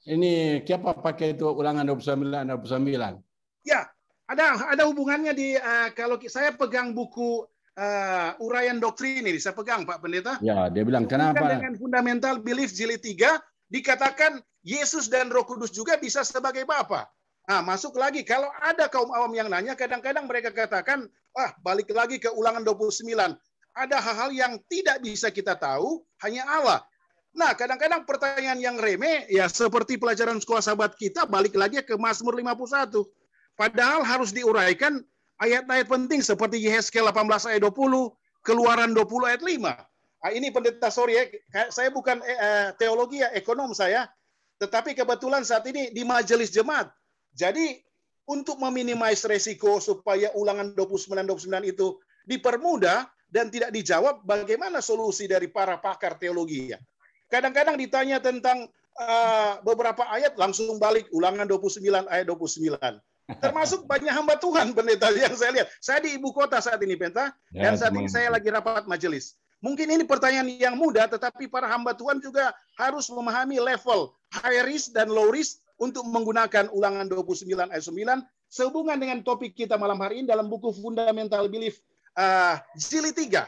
ini siapa pakai itu ulangan 29 29? Ya, ada ada hubungannya di uh, kalau saya pegang buku uh, uraian doktrin ini saya pegang Pak Pendeta. Ya, dia bilang Bukan kenapa? Dengan fundamental belief jilid 3 dikatakan Yesus dan Roh Kudus juga bisa sebagai Bapa. Nah, masuk lagi kalau ada kaum awam yang nanya kadang-kadang mereka katakan, "Wah, balik lagi ke ulangan 29. Ada hal-hal yang tidak bisa kita tahu hanya Allah." Nah, kadang-kadang pertanyaan yang remeh ya seperti pelajaran sekolah sahabat kita balik lagi ke Mazmur 51. Padahal harus diuraikan ayat-ayat penting seperti Yeskel 18 ayat 20, Keluaran 20 ayat 5. Nah, ini pendeta sorry ya, saya bukan eh, eh, teologi ya, ekonom saya, tetapi kebetulan saat ini di majelis jemaat. Jadi untuk meminimais resiko supaya ulangan 29-29 itu dipermudah dan tidak dijawab, bagaimana solusi dari para pakar teologi ya? Kadang-kadang ditanya tentang uh, beberapa ayat langsung balik ulangan 29 ayat 29. Termasuk banyak hamba Tuhan pendeta yang saya lihat. Saya di ibu kota saat ini pendeta ya, dan saat teman. ini saya lagi rapat majelis. Mungkin ini pertanyaan yang mudah, tetapi para hamba Tuhan juga harus memahami level high risk dan low risk untuk menggunakan ulangan 29 ayat 9 sehubungan dengan topik kita malam hari ini dalam buku Fundamental Belief uh, jilid 3.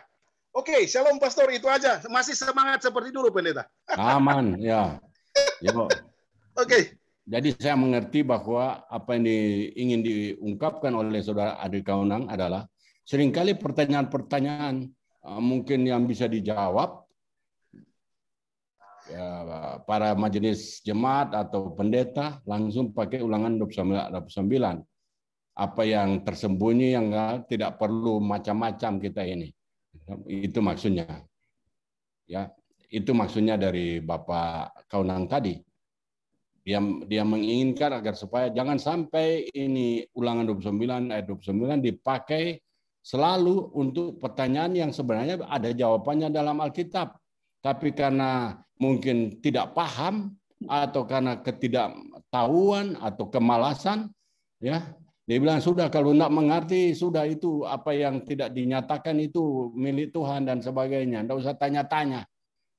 Oke, okay, shalom pastor itu aja. Masih semangat seperti dulu pendeta. Aman, ya. ya Oke. Okay. Jadi saya mengerti bahwa apa yang di, ingin diungkapkan oleh saudara Adi Kaunang adalah seringkali pertanyaan-pertanyaan eh, mungkin yang bisa dijawab ya, para majelis jemaat atau pendeta langsung pakai ulangan 29. Apa yang tersembunyi yang tidak perlu macam-macam kita ini. Itu maksudnya. Ya, itu maksudnya dari Bapak Kaunang tadi dia dia menginginkan agar supaya jangan sampai ini ulangan 29 ayat 29 dipakai selalu untuk pertanyaan yang sebenarnya ada jawabannya dalam Alkitab. Tapi karena mungkin tidak paham atau karena ketidaktahuan atau kemalasan ya dia bilang sudah kalau tidak mengerti sudah itu apa yang tidak dinyatakan itu milik Tuhan dan sebagainya. Tidak usah tanya-tanya.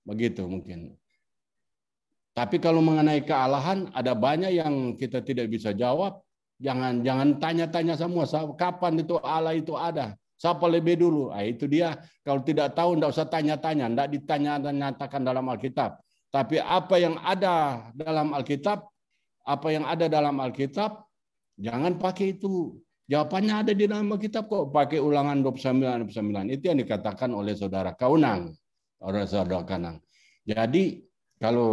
Begitu mungkin. Tapi kalau mengenai kealahan, ada banyak yang kita tidak bisa jawab. Jangan jangan tanya-tanya semua, kapan itu Allah itu ada. Siapa lebih dulu? Nah, itu dia. Kalau tidak tahu, tidak usah tanya-tanya. Tidak ditanya nyatakan dalam Alkitab. Tapi apa yang ada dalam Alkitab, apa yang ada dalam Alkitab, jangan pakai itu. Jawabannya ada di dalam Alkitab kok. Pakai ulangan 29, 29. Itu yang dikatakan oleh saudara Kaunang. Oleh saudara Kanang. Jadi kalau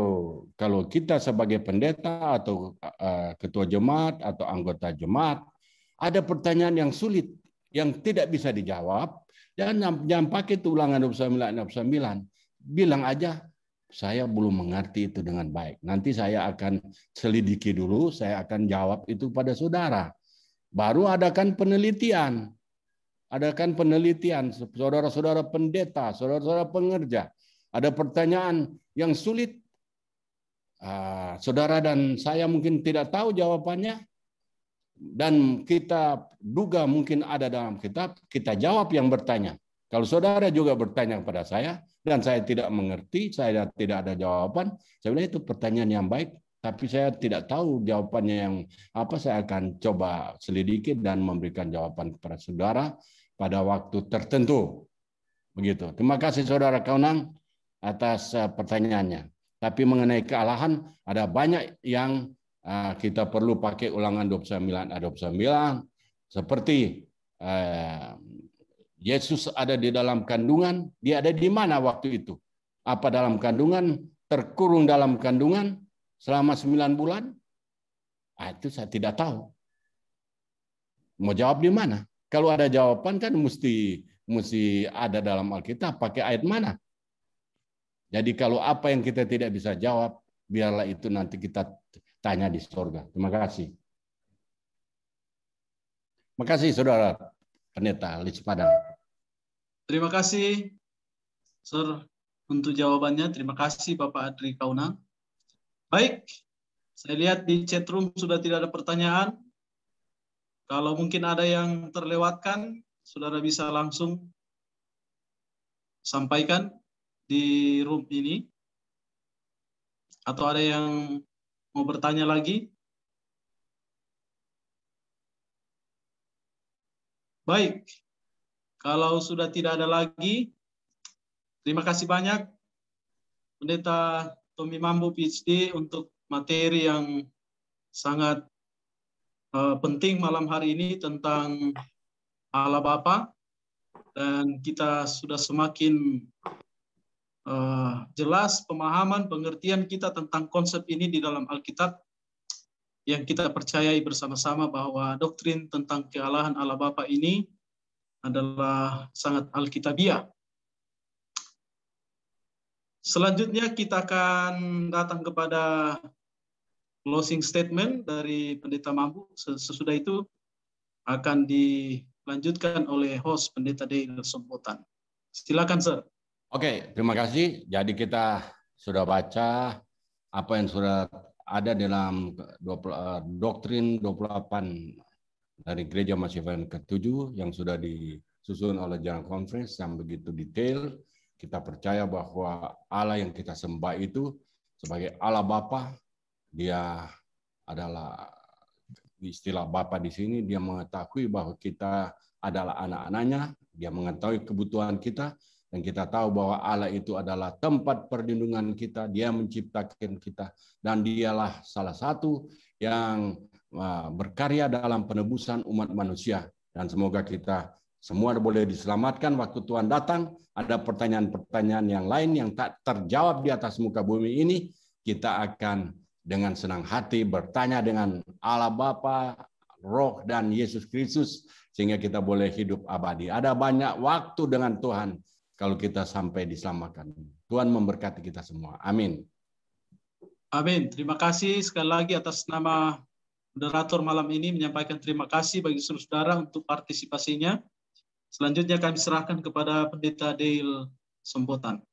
kalau kita sebagai pendeta atau eh, ketua jemaat atau anggota jemaat ada pertanyaan yang sulit yang tidak bisa dijawab jangan jangan pakai itu ulangan 29 29 bilang aja saya belum mengerti itu dengan baik. Nanti saya akan selidiki dulu, saya akan jawab itu pada saudara. Baru adakan penelitian. Adakan penelitian saudara-saudara pendeta, saudara-saudara pengerja ada pertanyaan yang sulit. Ah, saudara dan saya mungkin tidak tahu jawabannya. Dan kita duga mungkin ada dalam kitab, kita jawab yang bertanya. Kalau saudara juga bertanya kepada saya, dan saya tidak mengerti, saya tidak ada jawaban, saya bilang itu pertanyaan yang baik, tapi saya tidak tahu jawabannya yang apa saya akan coba selidiki dan memberikan jawaban kepada saudara pada waktu tertentu begitu terima kasih saudara Kaunang atas eh, pertanyaannya. Tapi mengenai kealahan ada banyak yang eh, kita perlu pakai ulangan 29 ayat 29 seperti eh, Yesus ada di dalam kandungan, dia ada di mana waktu itu? Apa dalam kandungan? Terkurung dalam kandungan selama 9 bulan? Nah, itu saya tidak tahu. Mau jawab di mana? Kalau ada jawaban kan mesti mesti ada dalam Alkitab pakai ayat mana? Jadi kalau apa yang kita tidak bisa jawab, biarlah itu nanti kita tanya di surga. Terima kasih. Terima kasih Saudara Pendeta Lis Padang. Terima kasih Sir untuk jawabannya. Terima kasih Bapak Adri Kaunang. Baik, saya lihat di chat room sudah tidak ada pertanyaan. Kalau mungkin ada yang terlewatkan, saudara bisa langsung sampaikan di room ini? Atau ada yang mau bertanya lagi? Baik, kalau sudah tidak ada lagi, terima kasih banyak Pendeta Tommy Mambu PhD untuk materi yang sangat uh, penting malam hari ini tentang Allah Bapa dan kita sudah semakin Eh, jelas pemahaman pengertian kita tentang konsep ini di dalam Alkitab yang kita percayai bersama-sama bahwa doktrin tentang kealahan Allah Bapa ini adalah sangat alkitabiah. Selanjutnya kita akan datang kepada closing statement dari Pendeta Mampu. Sesudah itu akan dilanjutkan oleh host Pendeta Dei Sombotan. Silakan, Sir. Oke, terima kasih. Jadi kita sudah baca apa yang sudah ada dalam 20, eh, doktrin 28 dari Gereja Masyarakat ke-7 yang sudah disusun oleh General Conference yang begitu detail. Kita percaya bahwa Allah yang kita sembah itu sebagai Allah Bapa, dia adalah istilah Bapa di sini, dia mengetahui bahwa kita adalah anak-anaknya, dia mengetahui kebutuhan kita, dan kita tahu bahwa Allah itu adalah tempat perlindungan kita, dia menciptakan kita, dan dialah salah satu yang uh, berkarya dalam penebusan umat manusia. Dan semoga kita semua boleh diselamatkan waktu Tuhan datang. Ada pertanyaan-pertanyaan yang lain yang tak terjawab di atas muka bumi ini, kita akan dengan senang hati bertanya dengan Allah Bapa, Roh dan Yesus Kristus sehingga kita boleh hidup abadi. Ada banyak waktu dengan Tuhan kalau kita sampai diselamatkan. Tuhan memberkati kita semua. Amin. Amin. Terima kasih sekali lagi atas nama moderator malam ini menyampaikan terima kasih bagi seluruh saudara untuk partisipasinya. Selanjutnya kami serahkan kepada Pendeta Dale Sembotan.